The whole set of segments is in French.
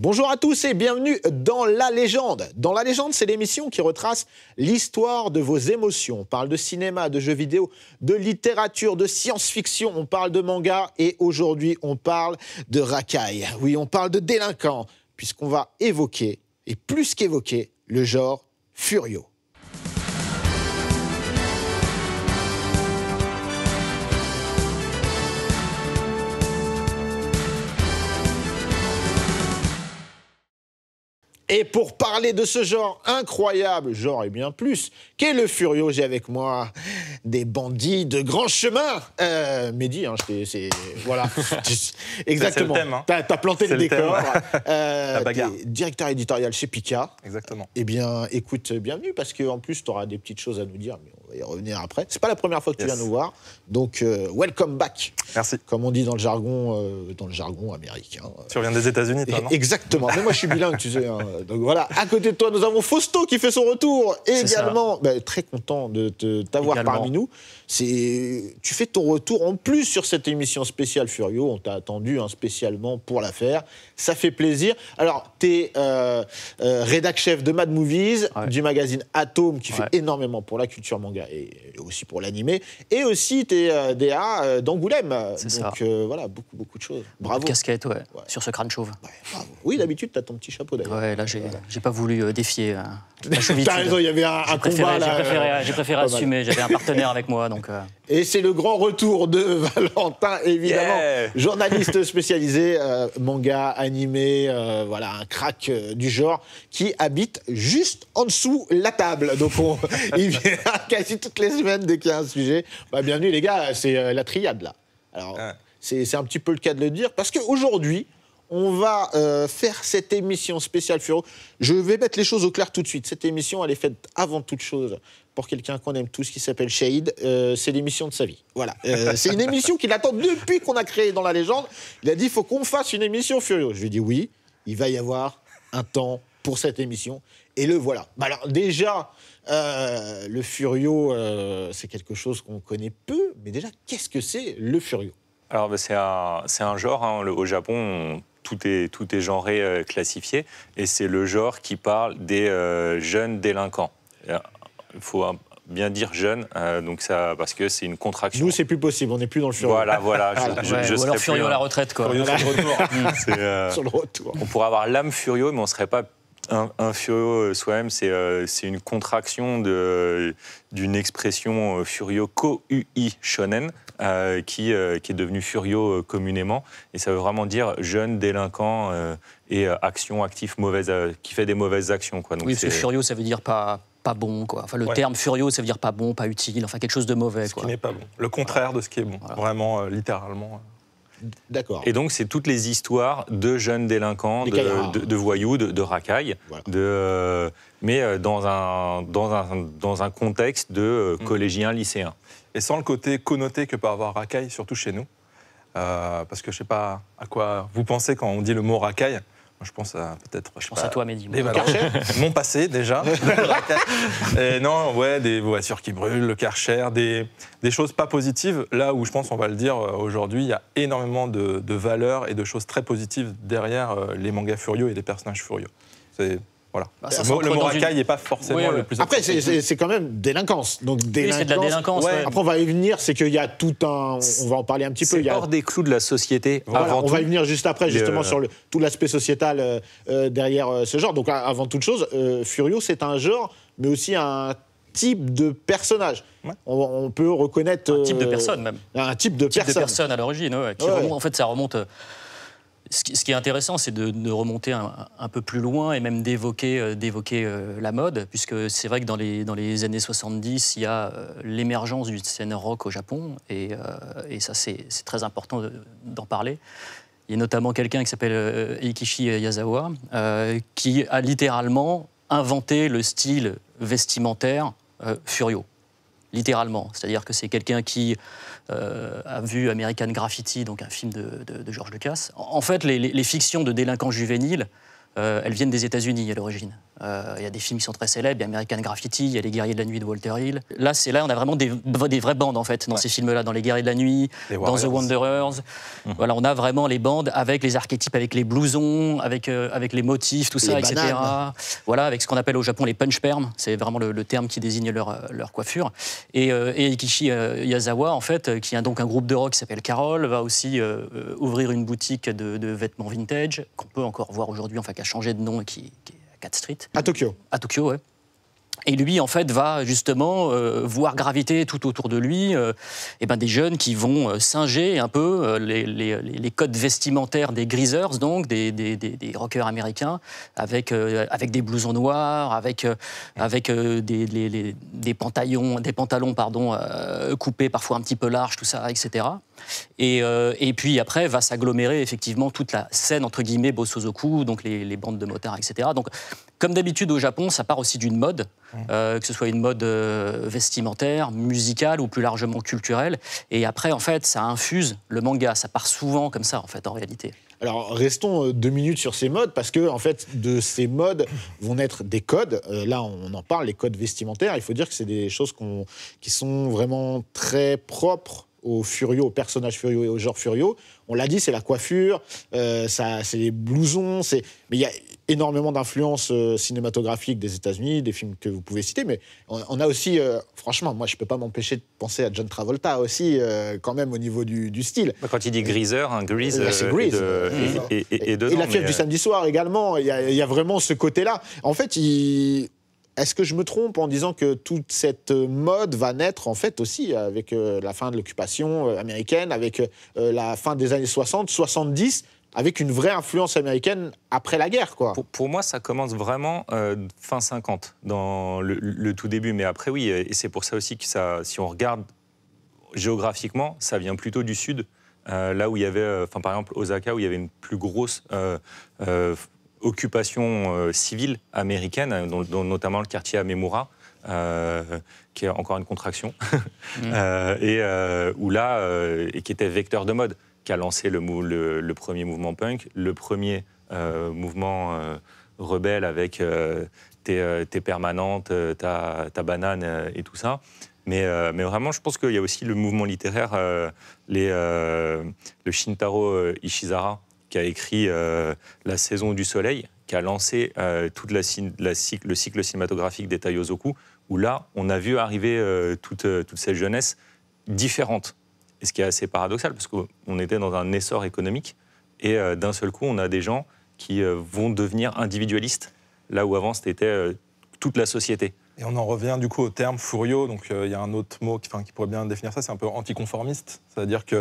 Bonjour à tous et bienvenue dans La Légende. Dans La Légende, c'est l'émission qui retrace l'histoire de vos émotions. On parle de cinéma, de jeux vidéo, de littérature, de science-fiction, on parle de manga et aujourd'hui on parle de racaille. Oui, on parle de délinquants puisqu'on va évoquer, et plus qu'évoquer, le genre Furio. Et pour parler de ce genre incroyable, genre et bien plus, qu'est le furieux j'ai avec moi des bandits de grand chemin. Euh, Mehdi, hein, c'est. Voilà. Exactement. Hein. T'as as planté le, décor. Euh, directeur éditorial chez Pika. Exactement. Eh bien, écoute, bienvenue, parce qu'en plus, tu auras des petites choses à nous dire on va y revenir après. C'est pas la première fois que tu viens nous voir, donc euh, welcome back. Merci. Comme on dit dans le jargon, euh, dans le jargon américain. Tu reviens des États-Unis, toi, Exactement. Mais moi, je suis bilingue, tu sais. Hein. Donc voilà. À côté de toi, nous avons Fausto qui fait son retour. également, bah, très content de t'avoir parmi nous tu fais ton retour en plus sur cette émission spéciale Furio. On t'a attendu hein, spécialement pour la faire. Ça fait plaisir. Alors, tu es euh, euh, rédac chef de Mad Movies, du magazine Atome qui fait énormément pour la culture manga et, aussi pour l'animé. Et aussi, tu es euh, DA d'Angoulême. Donc, voilà, beaucoup, beaucoup de choses. Bravo. casquette, ouais. Sur ce crâne chauve. Oui, d'habitude, tu as ton petit chapeau d'ailleurs. Ouais, là, j'ai pas voulu défier. T'as raison, il y avait un, combat. J'ai préféré, préféré assumer. J'avais un partenaire avec moi. Donc euh, et c'est le grand retour de Valentin, évidemment, journaliste spécialisé euh, manga, animé, euh, voilà, un crack du genre, qui habite juste en dessous la table. Donc il vient quasi toutes les semaines dès qu'il y a un sujet. Bah, bienvenue les gars, c'est la triade là. Alors c'est un petit peu le cas de le dire, parce qu'aujourd'hui, on va faire cette émission spéciale Furo. Je vais mettre les choses au clair tout de suite. Cette émission, elle est faite avant toute chose pour quelqu'un qu'on aime tous qui s'appelle Shade. Euh, c'est l'émission de sa vie. Voilà. Euh, c'est une émission qu'il attend depuis qu'on a créé dans la légende. Il a dit il faut qu'on fasse une émission Furio. Je lui ai dit oui, il va y avoir un temps pour cette émission. Et le voilà. Bah, alors, déjà, euh, le Furio, c'est quelque chose qu'on connaît peu, mais déjà, qu'est-ce que c'est le Furio alors, bah, c'est un, genre. Hein, au Japon, tout est, tout est genré, classifié, et c'est le genre qui parle des jeunes délinquants il faut bien dire jeune, euh, donc ça, parce que c'est une contraction. Nous, c'est plus possible, on n'est plus dans le furieux. Voilà, voilà. Je, ou alors furieux à la retraite, quoi. Euh, sur, le retour. On pourrait avoir l'âme furieux, mais on ne serait pas un, furieux euh, soi-même. C'est une contraction d'une expression furieux co ui shonen. qui, qui est devenue furieux communément. Et ça veut vraiment dire jeune, délinquant et action active, mauvaise, qui fait des mauvaises actions. Quoi. oui, parce que furieux, ça veut dire pas, pas bon. Quoi. Enfin, le terme furieux, ça veut dire pas bon, pas utile, enfin quelque chose de mauvais. Ce qui n'est pas bon. Le contraire de ce qui est bon, vraiment, euh, littéralement. D'accord. Et donc, c'est toutes les histoires de jeunes délinquants, de, voyous, de, racailles, de, euh, mais euh, dans un, dans, un, contexte de mm. collégiens, lycéens. Et sans le côté connoté que peut avoir racaille, surtout chez nous. parce que je ne sais pas à quoi vous pensez quand on dit le mot racaille. Je pense à peut-être. Je, pense à toi, Mehdi. Mon passé, déjà. non, ouais, des voitures qui brûlent, le Karcher, des, des choses pas positives. Là où je pense, on va le dire euh, aujourd'hui, il y a énormément de, de valeurs et de choses très positives derrière euh, les mangas furieux et les personnages furieux. C'est bah, le, mot « racaille » n'est pas forcément le plus Après, c'est quand même délinquance. Donc, délinquance. de la délinquance Après, on va y venir, c'est qu'il y a tout un. On va en parler un petit peu. Il y a... des clous de la société. on va y venir juste après, justement, euh, sur le, tout l'aspect sociétal euh, euh, derrière ce genre. Donc, avant toute chose, Furio, c'est un genre, mais aussi un type de personnage. On, peut reconnaître. Un type de personne, même. Un type de type personne. De personne à l'origine, qui en fait, ça remonte ce qui, est intéressant, c'est de, remonter un, peu plus loin et même d'évoquer euh, euh, la mode, puisque c'est vrai que dans les, dans les années 70, il y a euh, l'émergence du scène rock au Japon, et, ça c'est très important d'en parler. Il y a notamment quelqu'un qui s'appelle Eikichi Yazawa, qui a littéralement inventé le style vestimentaire furio littéralement. C'est-à-dire que c'est quelqu'un qui euh, a vu American Graffiti, donc un film de, de, George Lucas. En, fait, les, fictions de délinquants juvéniles euh, elles viennent des États-Unis à l'origine. Euh, il y a des films qui sont très célèbres, American Graffiti, il y a Les Guerriers de la Nuit de Walter Hill. Là, c'est là, on a vraiment des, vraies bandes en fait dans ces films-là, dans Les Guerriers de la Nuit, dans The Wanderers. Mhm. Voilà, on a vraiment les bandes avec les archétypes, avec les blousons, avec, euh, avec les motifs, tout ça, etc. Voilà, avec ce qu'on appelle au Japon les punch perm, c'est vraiment le, terme qui désigne leur, leur coiffure. Et, et Yazawa, en fait, qui a donc un groupe de rock qui s'appelle Carole, va aussi ouvrir une boutique de, vêtements vintage qu'on peut encore voir aujourd'hui, enfin changer de nom et qui, est à 4 Street. À Tokyo. À Tokyo, oui. Et lui, en fait, va justement euh, voir graviter tout autour de lui et euh, eh ben, des jeunes qui vont euh, singer un peu les, codes vestimentaires des greasers, donc des, des, rockers américains, avec, avec des blousons noirs, avec, avec des, des, pantalons, des pantalons pardon, coupés parfois un petit peu larges, tout ça, etc. Euh, et, puis après va s'agglomérer effectivement toute la scène entre guillemets Bosozoku, donc les, bandes de motards, etc. Donc comme d'habitude au Japon, ça part aussi d'une mode, euh, que ce soit une mode euh, vestimentaire, musicale ou plus largement culturelle. Et après, en fait, ça infuse le manga. Ça part souvent comme ça, en fait, en réalité. Alors restons deux minutes sur ces modes parce que en fait de ces modes vont naître des codes. là on en parle, les codes vestimentaires. Il faut dire que c'est des choses qui sont vraiment très propres au furieux, aux personnages furieux et aux genre furieux. On l'a dit, c'est la coiffure, euh, ça, c'est les blousons, c'est. Mais il y a énormément d'influences euh, cinématographiques des États-Unis, des films que vous pouvez citer, mais on, a aussi, euh, franchement, moi je peux pas m'empêcher de penser à John Travolta aussi, quand même au niveau du, style. Bah, quand il dit greaser, un hein, Et, de, mmh. la fièvre du samedi soir également, il y, y, a vraiment ce côté-là. En fait, il est-ce que je me trompe en disant que toute cette euh, mode va naître en fait aussi euh, avec euh, la fin de l'occupation américaine, avec la fin des années 60, 70 avec une vraie influence américaine après la guerre. Quoi. Pour, moi, ça commence vraiment fin 50, dans le, tout début. Mais après, oui, et c'est pour ça aussi que ça, si on regarde géographiquement, ça vient plutôt du sud. là où il y avait, par exemple Osaka, où il y avait une plus grosse occupation euh, civile américaine, euh, dont, notamment le quartier à euh, qui est encore une contraction, mmh. et où là, et qui était vecteur de mode, qui a lancé le, le, premier mouvement punk, le premier mouvement rebelle avec tes, tes, permanentes, ta, ta, banane et tout ça. Mais, mais vraiment, je pense qu'il y a aussi le mouvement littéraire, les, le Shintaro Ishizara, qui a écrit euh, La saison du soleil, qui a lancé euh, le cycle cinématographique des Taiyozoku, où là, on a vu arriver euh, toute, toute cette jeunesse différente. Et ce qui est assez paradoxal, parce qu'on était dans un essor économique, et d'un seul coup, on a des gens qui vont devenir individualistes, là où avant, c'était toute la société. Et on en revient du coup au terme furio. Donc euh, il y a un autre mot qui, pourrait bien définir ça, c'est un peu anticonformiste. C'est-à-dire qu'ils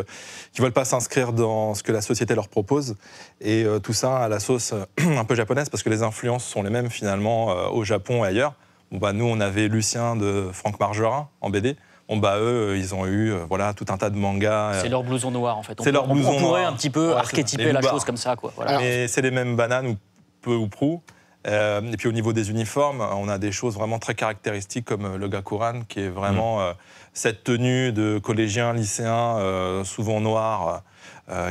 ne veulent pas s'inscrire dans ce que la société leur propose. Et euh, tout ça à la sauce euh, un peu japonaise, parce que les influences sont les mêmes finalement au Japon et ailleurs. Bah, nous, on avait Lucien de Franck Margerin en BD. Bon, bah, eux, ils ont eu voilà, tout un tas de mangas. C'est leur blouson noir en fait. C'est leur blouson on pourrait un petit peu archétyper la chose comme ça. Quoi. c'est les mêmes bananes ou peu ou prou. Euh, et puis au niveau des uniformes, on a des choses vraiment très caractéristiques comme euh, le Gakuran, qui est vraiment mm. euh, cette tenue de collégien, lycéen, souvent noir,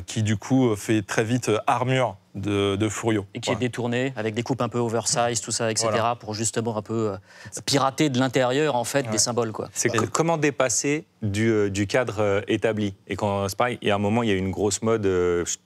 qui du coup fait très vite armure de, de Furio. Et qui est détournée avec des coupes un peu oversize, tout ça, etc., pour justement un peu pirater de l'intérieur en fait des symboles. Quoi. C'est comment dépasser du, du cadre établi Et quand c'est il y a un moment, il y a eu une grosse mode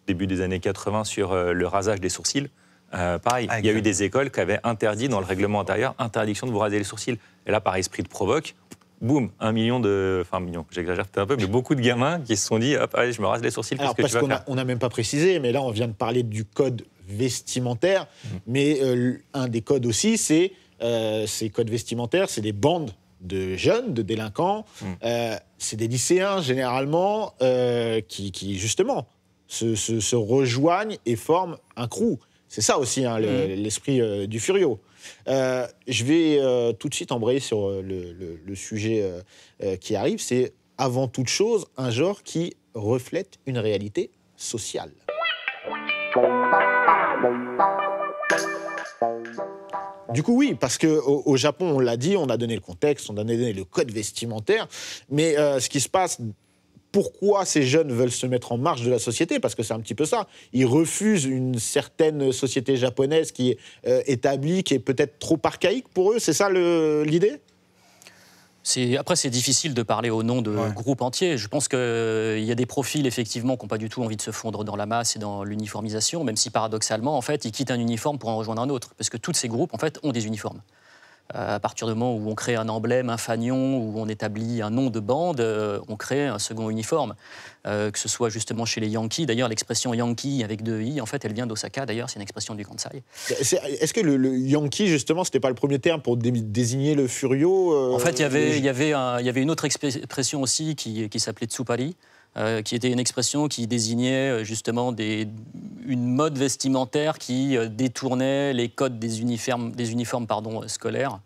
début des années 80 sur le rasage des sourcils. Euh, pareil, il y a eu des écoles qui avaient interdit dans le règlement intérieur interdiction de vous raser les sourcils. Et là, par esprit de provoque, boum, un million de. Enfin, un million, j'exagère un peu, mais beaucoup de gamins qui se sont dit hop, allez, je me rase les sourcils. Alors, parce qu'on n'a même pas précisé, mais là, on vient de parler du code vestimentaire, mmh. mais euh, un des codes aussi, c'est euh, ces codes vestimentaires, c'est des bandes de jeunes, de délinquants, mmh. c'est des lycéens généralement qui, justement, se, se rejoignent et forment un crew. C'est ça aussi hein, mm. l'esprit euh, du Furio. Euh, je vais euh, tout de suite embrayer sur le, sujet qui arrive. C'est avant toute chose un genre qui reflète une réalité sociale. Du coup, oui, parce qu'au Japon, on l'a dit, on a donné le contexte, on a donné le code vestimentaire, mais ce qui se passe pourquoi ces jeunes veulent se mettre en marge de la société, parce que c'est un petit peu ça. Ils refusent une certaine société japonaise qui est euh, établie, qui est peut-être trop archaïque pour eux. C'est ça l'idée après, c'est difficile de parler au nom de groupes entiers. Je pense qu'il euh, y a des profils, effectivement, qui n'ont pas du tout envie de se fondre dans la masse et dans l'uniformisation, même si paradoxalement, en fait, ils quittent un uniforme pour en rejoindre un autre. Parce que tous ces groupes, en fait, ont des uniformes. Euh, à partir du moment où on crée un emblème, un fanion, où on établit un nom de bande, euh, on crée un second uniforme. Euh, que ce soit justement chez les Yankees. D'ailleurs, l'expression Yankee avec deux i, en fait, elle vient d'Osaka. D'ailleurs, c'est une expression du Kansai. Est-ce que le, Yankee, justement, c'était pas le premier terme pour désigner le furio En fait, il y, avait une autre expression aussi qui, s'appelait Tsupari. qui était une expression qui désignait justement des, une mode vestimentaire qui euh, détournait les codes des uniformes, des uniformes pardon, scolaires.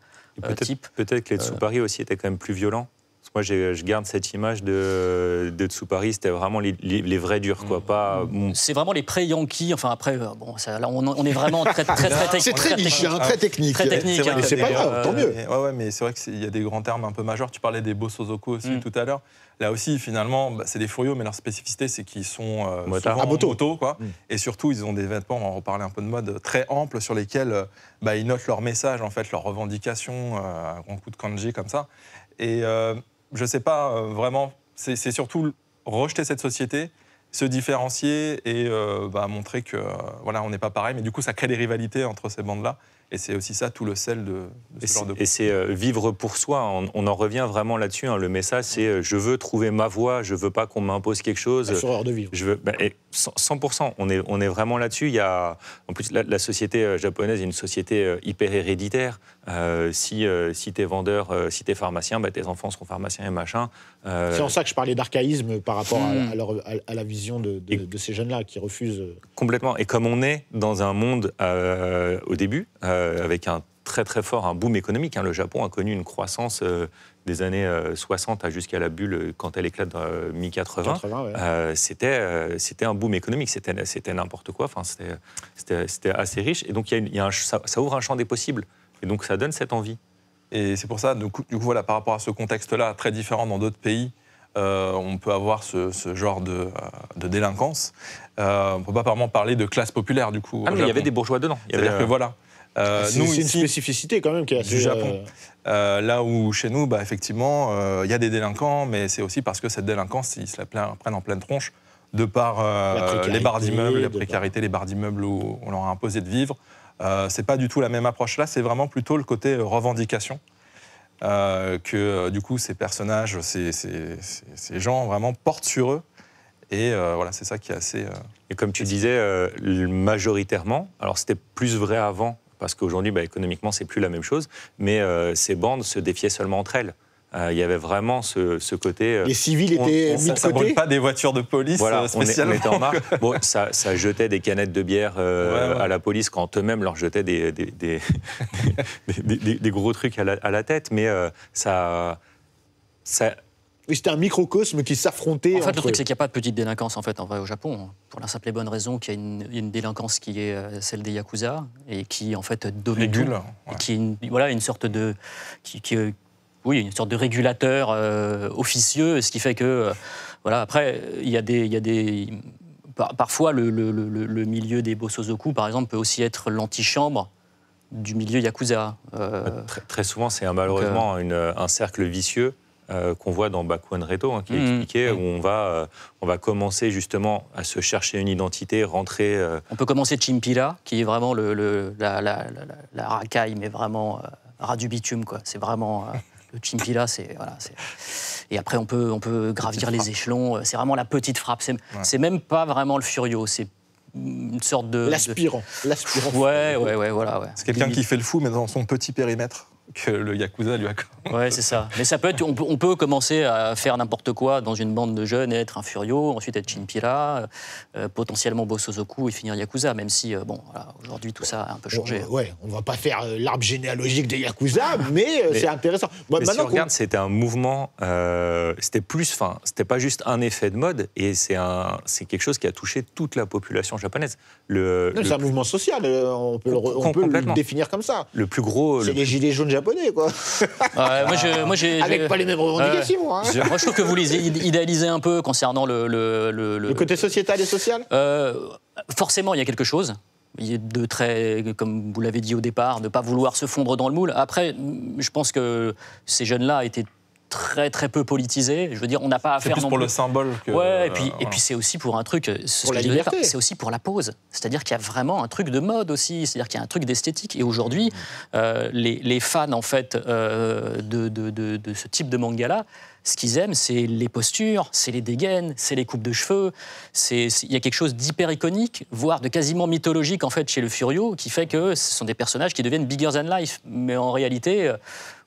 Euh, peut-être, peut-être que les euh, Paris aussi étaient quand même plus violents moi, je garde cette image de, de Paris, c'était vraiment les, vrais durs, quoi. Mm. Pas. Euh, c'est vraiment les pré-Yankees. Enfin, après, euh, bon, on, est vraiment très, très, très, très C'est très, niche, hein, très technique. Très technique. C'est, hein. pas grave, tant euh, mieux. Ouais, ouais, mais c'est vrai qu'il y a des grands termes un peu majeurs. Tu parlais des Bosozoku aussi mm. tout à l'heure. Là aussi, finalement, bah, c'est des furieux, mais leur spécificité, c'est qu'ils sont euh, moto. Ah, quoi. Mm. Et surtout, ils ont des vêtements, on va en reparler un peu de mode, très amples sur lesquels bah, ils notent leur message, en fait, leurs revendications, un grand coup de kanji comme ça. Et je ne sais pas, euh, vraiment, c'est surtout rejeter cette société, se différencier et euh, bah, montrer que euh, on n'est pas pareil. Mais du coup, ça crée des rivalités entre ces bandes-là. Et c'est aussi ça tout le sel de, de ce Et c'est euh, vivre pour soi. On, en revient vraiment là-dessus. Hein. Le message, c'est euh, je veux trouver ma voie, je veux pas qu'on m'impose quelque chose. de vivre. Je veux, 100%, ben, on est, on est vraiment là-dessus. Il y a, en plus, la, société euh, japonaise est une société hyper héréditaire. si si tu es vendeur, si tu es pharmacien, ben, tes enfants seront pharmaciens et machin. C'est en ça que je parlais d'archaïsme par rapport à, la hmm. vision de, ces jeunes-là qui refusent. Complètement. Et comme on est dans un monde au début, euh, avec un très très fort un boom économique. Hein. Le Japon a connu une croissance euh, des années 60 euh, à jusqu'à la bulle quand elle éclate dans mi-80. c'était, c'était un boom économique, c'était, c'était n'importe quoi, enfin, c'était, c'était, assez riche. Et donc y a, y a ça, ouvre un champ des possibles. Et donc ça donne cette envie. Et c'est pour ça, du voilà, par rapport à ce contexte-là, très différent dans d'autres pays, on peut avoir ce, genre de, de délinquance. on ne peut pas vraiment parler de classe populaire, du coup. Ah, il y avait des bourgeois dedans. c'est-à-dire que, voilà. Euh, ah, c'est une spécificité quand même qui est Du Japon. Euh, euh, là où chez nous, bah, effectivement, il y a des délinquants, mais c'est aussi parce que cette délinquance, ils se la prennent en pleine tronche de par les barres d'immeubles, la précarité, les barres d'immeubles où on leur a imposé de vivre. c'est pas du tout la même approche là, c'est vraiment plutôt le côté revendication. que du coup ces personnages, ces, gens vraiment portent sur eux et voilà, c'est ça qui est assez. Et comme tu disais, majoritairement, alors c'était plus vrai avant parce qu'aujourd'hui, économiquement, bah, économiquement, c'est plus la même chose, mais euh, ces bandes se défiaient seulement entre elles. Euh, il y avait vraiment ce, côté. Euh, les civils étaient mis côté. pas des voitures de police voilà, On, est, en marche. Bon, ça, jetait des canettes de bière à la police quand eux-mêmes leur jetaient des gros trucs à la, à la tête, mais ça, ça c'était un microcosme qui s'affrontait. En fait, le truc, c'est qu'il n'y a pas de petite délinquance, en fait, en vrai, au Japon. Hein. Pour la simple et bonne raison qu'il y a une, délinquance qui est euh, celle des Yakuza et qui, en fait, domine. tout qui est voilà, une sorte de. Euh, oui, une sorte de régulateur euh, officieux, ce qui fait que. voilà, après, il y a des. Y a des parfois, le, milieu des Bosozoku, par exemple, peut aussi être l'antichambre du milieu Yakuza. très, souvent, c'est malheureusement un cercle vicieux euh, qu'on voit dans Baku Reto, hein, qui est mm. expliquait où on va, euh, on va commencer justement à se chercher une identité, rentrer. Euh, on peut commencer Chimpila, qui est vraiment le, la, racaille, mais vraiment ras du bitume, quoi. C'est vraiment. le Chimpila, c'est voilà, et après on peut on peut gravir les échelons. C'est vraiment la petite frappe. C'est même pas vraiment le furio. C'est une sorte de l'aspirant. L'aspirant. Ouais, ouais, ouais, voilà. Ouais. C'est quelqu'un qui fait le fou, mais dans son petit périmètre que le Yakuza lui accorde. Ouais, c'est ça. Mais ça peut être, on peut, commencer à faire n'importe quoi dans une bande de jeunes et être un Furio, ensuite être Chinpira, euh, euh, potentiellement Bosozoku et finir Yakuza, même si, euh, bon, aujourd'hui tout ça a un peu changé. ouais, on va pas faire l'arbre généalogique des Yakuza, mais, c'est intéressant. mais si on regarde, c'était un mouvement, c'était plus, enfin, c'était pas juste un effet de mode, et c'est quelque chose qui a touché toute la population japonaise. Le, c'est un mouvement social, on peut, le, définir comme ça. Le plus gros. C'est les gilets jaunes japonais, quoi. Ah moi, je, moi, j'ai, Avec pas les mêmes revendications. Hein. moi, je trouve que vous les idéalisez un peu concernant le. Le, le, le côté sociétal et social euh, Forcément, il y a quelque chose Il de très, comme vous l'avez dit au départ, ne pas vouloir se fondre dans le moule. Après, je pense que ces jeunes-là étaient très très peu politisé. Je veux dire, on n'a pas à faire. C'est plus pour le symbole Ouais, et puis, euh, puis c'est aussi pour un truc. Euh, c'est aussi pour la pose. C'est-à-dire qu'il y a vraiment un truc de mode aussi. C'est-à-dire qu'il y a un truc d'esthétique. Et aujourd'hui, mm. euh, les, fans en fait de, ce type de manga-là, ce qu'ils aiment, c'est les postures, c'est les dégaines, c'est les coupes de cheveux. C'est il y a quelque chose d'hyper iconique, voire de quasiment mythologique en fait chez le Furio, qui fait que ce sont des personnages qui deviennent bigger than life. Mais en réalité,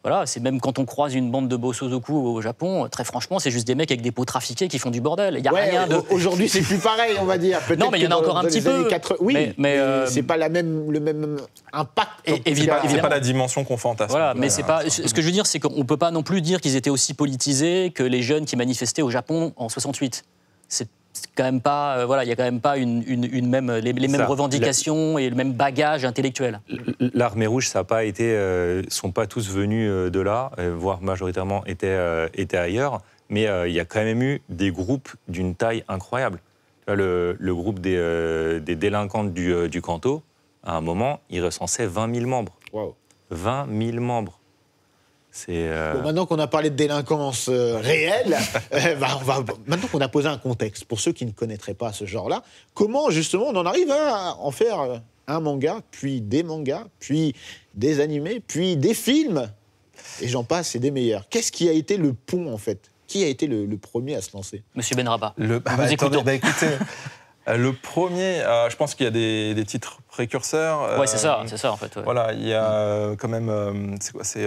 voilà, c'est même quand on croise une bande de Bosozoku au Japon, euh, très franchement, c'est juste des mecs avec des pots trafiqués qui font du bordel. Il y a Aujourd'hui, c'est plus pareil, on va dire. Non, mais il y en a encore un petit peu. Oui, mais, euh, c'est pas la même, le même impact. Et, évidemment, a pas la dimension qu'on fantasme. Voilà, mais c'est pas. Ce que je veux dire, c'est qu'on peut pas non plus dire qu'ils étaient aussi politisés que les jeunes qui manifestaient au Japon en 68. C'est quand même pas, euh, voilà, il n'y a quand même pas une, même, les, mêmes revendications et le même bagage intellectuel. L'armée rouge, ça n'a pas été, euh, sont pas tous venus euh, de là, voire majoritairement étaient, étaient ailleurs, mais il y a quand même eu des groupes d'une taille incroyable. Le, groupe des, délinquantes du, Canto, à un moment, il recensait 20 000 membres. 20 000 membres. Euh, maintenant qu'on a parlé de délinquance euh, réelle, euh, bah, maintenant qu'on a posé un contexte, pour ceux qui ne connaîtraient pas ce genre-là, comment justement on en arrive à en faire un manga, puis des mangas, puis des animés, puis des films Et j'en passe, c'est des meilleurs. Qu'est-ce qui a été le pont en fait qui a été le, premier à se lancer Monsieur Benraba. Le... Ah bah, bah, écoutez, Euh, le premier, euh, je pense qu'il y a des, titres précurseurs. Euh, oui, c'est ça, c'est ça en fait. Voilà, il y a quand même, c'est quoi, c'est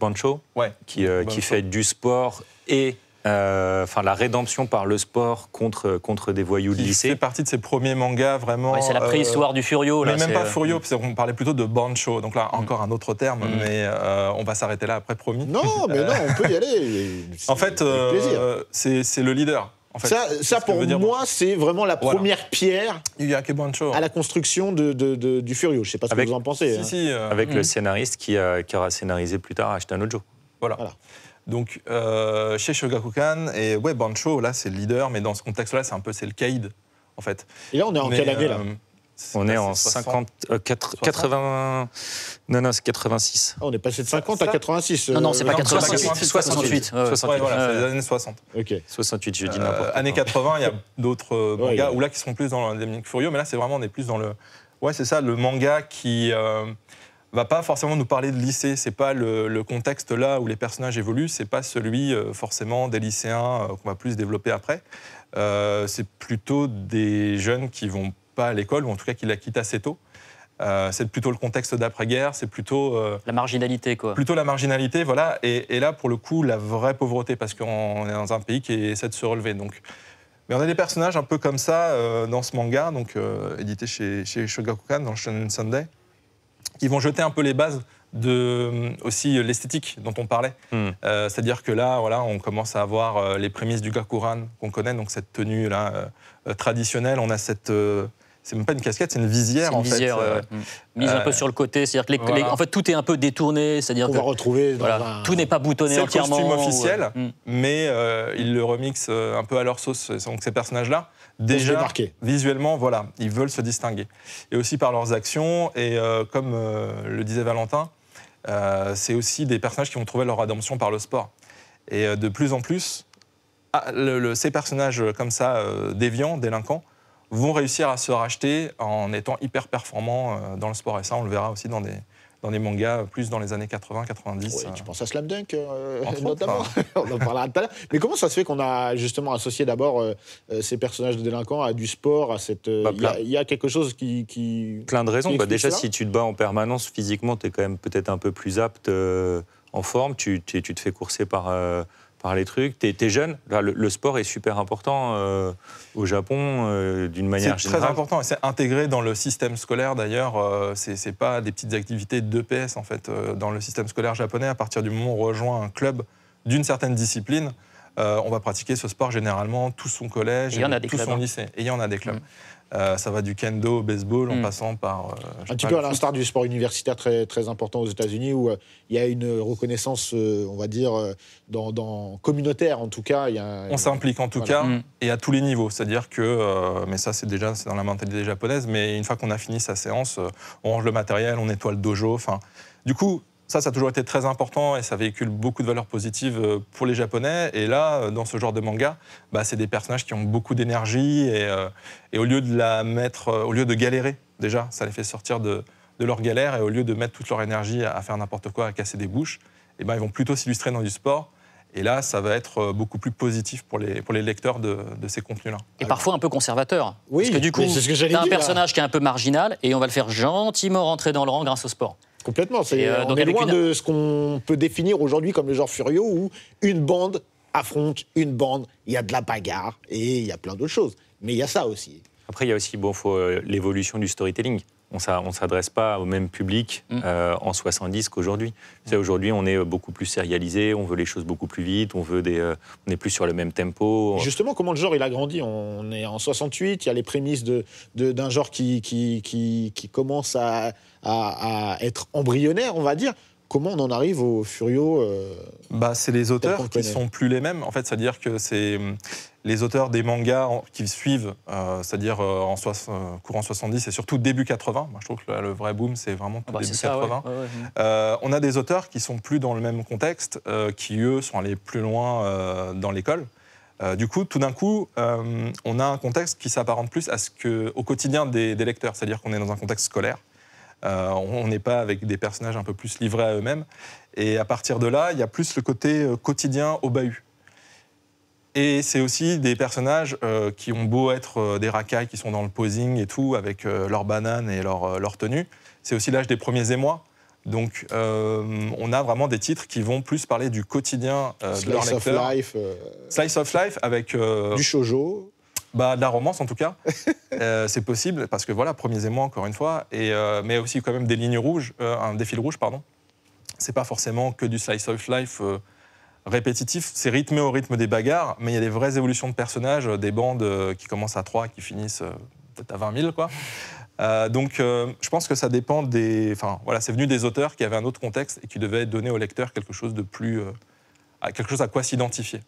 Bancho, qui, fait du sport et enfin la rédemption par le sport contre contre des voyous de lycée. C'est partie de ses premiers mangas vraiment. Ouais, c'est la préhistoire du Furio. mais même pas Furio, mm. parce on parlait plutôt de Bancho. Donc là encore un autre terme, mm. mais on va s'arrêter là après promis. Non, mais non, on peut y aller. en fait, c'est le leader ça, ça pour moi, c'est vraiment la première pierre à la construction de, du Furio. Je ne sais pas ce que vous en pensez. Hein. Euh, avec le hmm. scénariste qui, a euh, qui, aura scénarisé plus tard Ashtanojo. Voilà. voilà. Donc, euh, chez Shogakukan, et ouais, Bancho, là, c'est le leader, mais dans ce contexte-là, c'est un peu, c'est le caïd, en fait. Et là, on est en mais, là euh, on est en 50, 80. Euh, non, non, c'est 86. Ah, on est passé de 50 à 86. non, non, euh, c'est pas 86, 68. 68. 68. voilà, c'est les années 60. Ok 68, je dis euh, n'importe quoi. Années 80, il y a d'autres mangas, ou là, qui sont plus dans les Furieux, mais là, c'est vraiment, on est plus dans le. Ouais, c'est ça, le manga qui va pas forcément nous parler de lycée. C'est pas le, contexte là où les personnages évoluent. C'est pas celui forcément des lycéens qu'on va plus développer après. c'est plutôt des jeunes qui vont pas à l'école, ou en tout cas qu'il la quitte assez tôt. Euh, c'est plutôt le contexte d'après-guerre, c'est plutôt... Euh, la marginalité, quoi. Plutôt la marginalité, voilà. Et, là, pour le coup, la vraie pauvreté, parce qu'on est dans un pays qui essaie de se relever. Donc. Mais on a des personnages un peu comme ça euh, dans ce manga, donc édité chez, chez Shogakukan, dans Shonen Sunday, qui vont jeter un peu les bases de aussi l'esthétique dont on parlait. Hmm. C'est-à-dire que là, voilà, on commence à avoir les prémices du Gakuran qu'on connaît, donc cette tenue-là traditionnelle, on a cette c'est même pas une casquette, c'est une visière en fait. Euh, mise un peu euh, sur le côté, c'est-à-dire que les, en fait tout est un peu détourné, c'est-à-dire va retrouver. Voilà, Tout n'est pas boutonné entièrement. C'est le costume euh, officiel, mm. mais ils le remixent un peu à leur sauce. Donc ces personnages-là, déjà visuellement, voilà, ils veulent se distinguer. Et aussi par leurs actions et comme le disait Valentin, c'est aussi des personnages qui ont trouvé leur rédemption par le sport. Et de plus en plus, ah, ces personnages comme ça, déviants, délinquants vont réussir à se racheter en étant hyper performants euh, dans le sport. Et ça, on le verra aussi dans des, dans des mangas plus dans les années 80, 90. Euh. tu penses à Slam Dunk, euh, notamment. on en parlera tout à l'heure. Mais comment ça se fait qu'on a justement associé d'abord ces personnages de délinquants à du sport, à cette. Bah, il y, a quelque chose qui. plein de raisons. Bah, déjà, si tu te bats en permanence physiquement, tu es quand même peut-être un peu plus apte en forme. Tu, tu, tu te fais courser par par les trucs. T'es es jeune. le, sport est super important euh, au Japon euh, d'une manière C'est très important c'est intégré dans le système scolaire d'ailleurs. Euh, c'est pas des petites activités d'EPS en fait. dans le système scolaire japonais, à partir du moment où on rejoint un club d'une certaine discipline, euh, on va pratiquer ce sport généralement tout son collège, et tout son hein. lycée. Et il y en a des clubs. Mm. Euh, ça va du kendo au baseball en mm. passant par. Euh, un petit peu à l'instar du sport universitaire très, important aux États-Unis où il y a une reconnaissance, on va dire, dans, communautaire en tout cas. on s'implique en tout cas mm. et à tous les niveaux. C'est-à-dire que, mais ça c'est déjà dans la mentalité japonaise, mais une fois qu'on a fini sa séance, on range le matériel, on nettoie le dojo. du coup, ça, ça a toujours été très important et ça véhicule beaucoup de valeurs positives euh, pour les Japonais. Et là, euh, dans ce genre de manga, bah, c'est des personnages qui ont beaucoup d'énergie et, euh, au lieu de la mettre, au lieu de galérer, déjà, ça les fait sortir de, leur galère et au lieu de mettre toute leur énergie à, faire n'importe quoi, à casser des bouches, et eh ben, ils vont plutôt s'illustrer dans du sport. Et là, ça va être beaucoup plus positif pour les, lecteurs de, ces contenus-là. Et ah parfois un peu conservateur. Oui, parce que du coup, c'est ce un personnage qui est un peu marginal et on va le faire gentiment rentrer dans le rang grâce au sport. Complètement. C'est, euh, on est loin de ce qu'on peut définir aujourd'hui comme le genre furieux où une bande affronte une bande, il y a de la bagarre et il y a plein d'autres choses. Mais il y a ça aussi. Après, il y a aussi, bon, euh, l'évolution du storytelling on ne s'adresse pas au même public mm. euh, en 70 qu'aujourd'hui. Aujourd'hui, on est beaucoup plus sérialisé, on veut les choses beaucoup plus vite, on, veut des, euh, on est plus sur le même tempo. Justement, comment le genre il a grandi On est en 68, il y a les prémices d'un de, d'un genre qui, qui, qui, commence à, à, être embryonnaire, on va dire. Comment on en arrive au furieux bah, C'est les auteurs qui ne sont plus les mêmes. En fait, c'est-à-dire que c'est les auteurs des mangas qui suivent, euh, c'est-à-dire euh, en euh, courant 70 et surtout début 80, moi, je trouve que le vrai boom c'est vraiment tout ah bah, début 80, on a des auteurs qui sont plus dans le même contexte, qui eux sont allés plus loin dans l'école. du coup, tout d'un coup, on a un contexte qui s'apparente plus à ce que, au quotidien des, lecteurs, c'est-à-dire qu'on est dans un contexte scolaire. on n'est pas avec des personnages un peu plus livrés à eux-mêmes. Et à partir de là, il y a plus le côté quotidien au bahut. Et c'est aussi des personnages euh, qui ont beau être euh, des racailles qui sont dans le posing et tout, avec euh, leurs bananes et leur, leur tenue. C'est aussi l'âge des premiers émois. Donc, on a vraiment des titres qui vont plus parler du quotidien de leur Slice of life. Slice of life avec. du shojo. Bah, de la romance en tout cas. c'est possible parce que voilà, premiers émois encore une fois, et, mais aussi quand même des lignes rouges, un défil rouge pardon. C'est pas forcément que du slice of life répétitif, c'est rythmé au rythme des bagarres, mais il y a des vraies évolutions de personnages, euh, des bandes euh, qui commencent à 3 et qui finissent euh, peut-être à 20 000. Quoi. donc je pense que ça dépend des... Enfin voilà, c'est venu des auteurs qui avaient un autre contexte et qui devaient donner au lecteur quelque chose de plus... quelque chose à quoi s'identifier.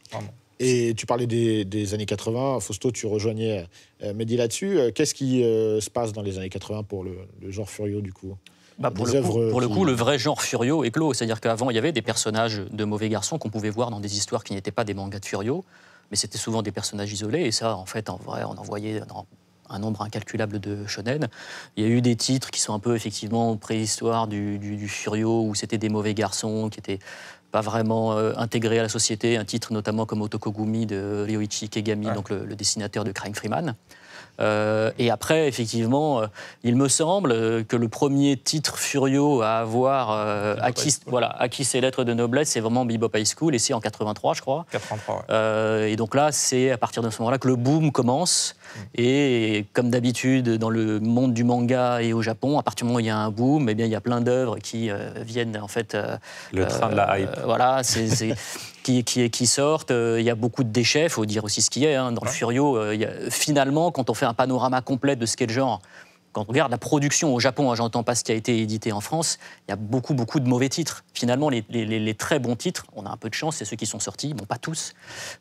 Et tu parlais des, années 80, Fausto, tu rejoignais Mehdi là-dessus. Qu'est-ce qui se passe dans les années 80 pour le, genre furieux du coup bah, pour, le coup, le vrai genre Furio est clos. C'est-à-dire qu'avant, il y avait des personnages de mauvais garçons qu'on pouvait voir dans des histoires qui n'étaient pas des mangas de Furio, mais c'était souvent des personnages isolés. Et ça, en fait, on en voyait un nombre incalculable de shonen. Il y a eu des titres qui sont un peu effectivement préhistoire du, Furio, où c'était des mauvais garçons qui n'étaient pas vraiment euh, intégrés à la société. Un titre notamment comme Otokogumi de Ryoichi Kegami, donc le, dessinateur de Crime Freeman. Euh, et après, effectivement, euh, il me semble euh, que le premier titre furieux à avoir acquis, voilà, ses lettres de noblesse, c'est vraiment Bebop High School, et c'est en 83, je crois. 83, et donc là, c'est à partir de ce moment-là que le boom commence. Mm. Et comme d'habitude, dans le monde du manga et au Japon, à partir du moment où il y a un boom, eh bien, il y a plein d'œuvres qui euh, viennent en fait. Euh, le train de la euh, hype. voilà, Qui, sortent. Il y a beaucoup de déchets, il faut dire aussi ce qu'il hein. y a. dans le Furio, finalement, quand on fait un panorama complet de ce qu'est le genre, quand on regarde la production au Japon, hein, j'entends pas ce qui a été édité en France, il y a beaucoup, beaucoup de mauvais titres. Finalement, les, très bons titres, on a un peu de chance, c'est ceux qui sont sortis, bon, pas tous,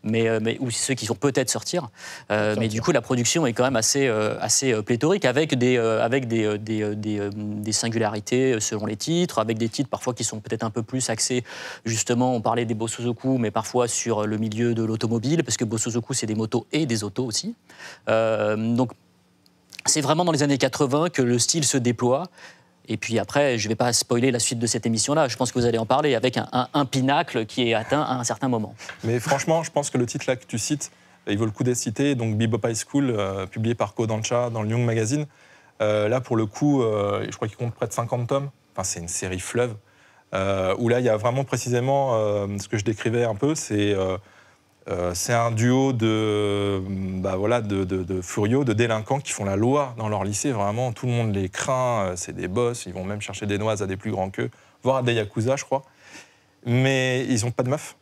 mais, euh, mais ou ceux qui sont peut-être euh, sortir. mais du coup, la production est quand même assez, euh, assez pléthorique, avec, des, avec des, des, des, singularités selon les titres, avec des titres parfois qui sont peut-être un peu plus axés, justement, on parlait des Bosozoku, mais parfois sur le milieu de l'automobile, parce que Bosozoku, c'est des motos et des autos aussi. donc, c'est vraiment dans les années 80 que le style se déploie. Et puis après, je ne vais pas spoiler la suite de cette émission-là, je pense que vous allez en parler, avec un, pinacle qui est atteint à un certain moment. Mais franchement, je pense que le titre là que tu cites, il vaut le coup d'être cité, donc Bebop High School, euh, publié par Kodansha dans le Young Magazine. Euh, là, pour le coup, euh, je crois qu'il compte près de 50 tomes. Enfin, c'est une série fleuve. où là, il y a vraiment précisément ce que je décrivais un peu, c'est euh, c'est un duo de, bah de, de, délinquants qui font la loi dans leur lycée. Vraiment, tout le monde les craint. Euh, c'est des boss. Ils vont même chercher des noises à des plus grands qu'eux, voire à des yakuza, je crois. Mais ils n'ont pas de meuf.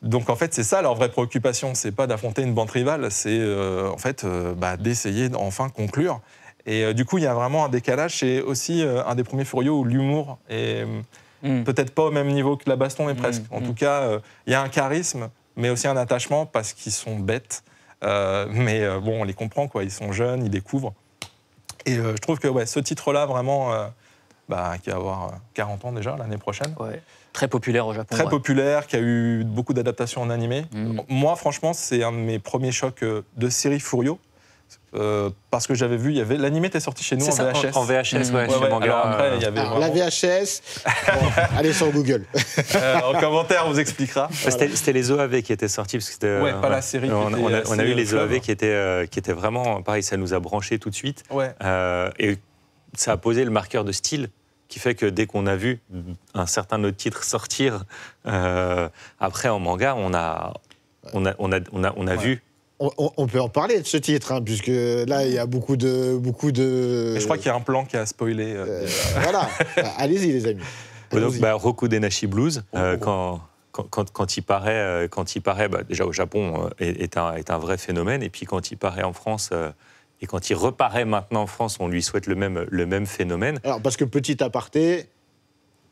Donc en fait, c'est ça leur vraie préoccupation. ce n'est pas d'affronter une bande rivale. C'est euh, en fait bah, d'essayer d'enfin conclure. Et du coup, il y a vraiment un décalage. C'est aussi un des premiers furieux où l'humour est hmm. peut-être pas au même niveau que la baston, mais hmm. presque. En hmm. tout cas, il y a un charisme mais aussi un attachement parce qu'ils sont bêtes. Euh, mais euh, bon, on les comprend, quoi. Ils sont jeunes, ils découvrent. Et euh, je trouve que ce titre-là, vraiment, bah, qui va avoir 40 ans déjà l'année prochaine. Très populaire au Japon. Très populaire, qui a eu beaucoup d'adaptations en animé. Mm. Moi, franchement, c'est un de mes premiers chocs de série Furio. Euh, parce que j'avais vu, il y avait l'anime était sorti chez nous en VHS. VHS, Manga. La VHS, allez sur Google. Euh, en commentaire, on vous expliquera. C'était les OAV qui étaient sortis parce que c'était. Ouais, pas euh, la série. On, a, on eu les OAV qui étaient qui étaient vraiment pareil, ça nous a branchés tout de suite. Ouais. et ça a posé le marqueur de style qui fait que dès qu'on a vu un certain autre titres sortir après en manga, on a on a, vu on, peut en parler de ce titre, hein, puisque là, il y a beaucoup de. Beaucoup de... je crois qu'il y a un plan qui a spoilé. Euh, euh, voilà, allez-y, les amis. donc, bah, Roku Denashi Blues, euh, oh. quand. Quand, il paraît, quand il paraît bah, déjà au Japon, est, un, est, un, vrai phénomène. Et puis quand il paraît en France, et quand il reparaît maintenant en France, on lui souhaite le même, le même phénomène. Alors, parce que petit aparté,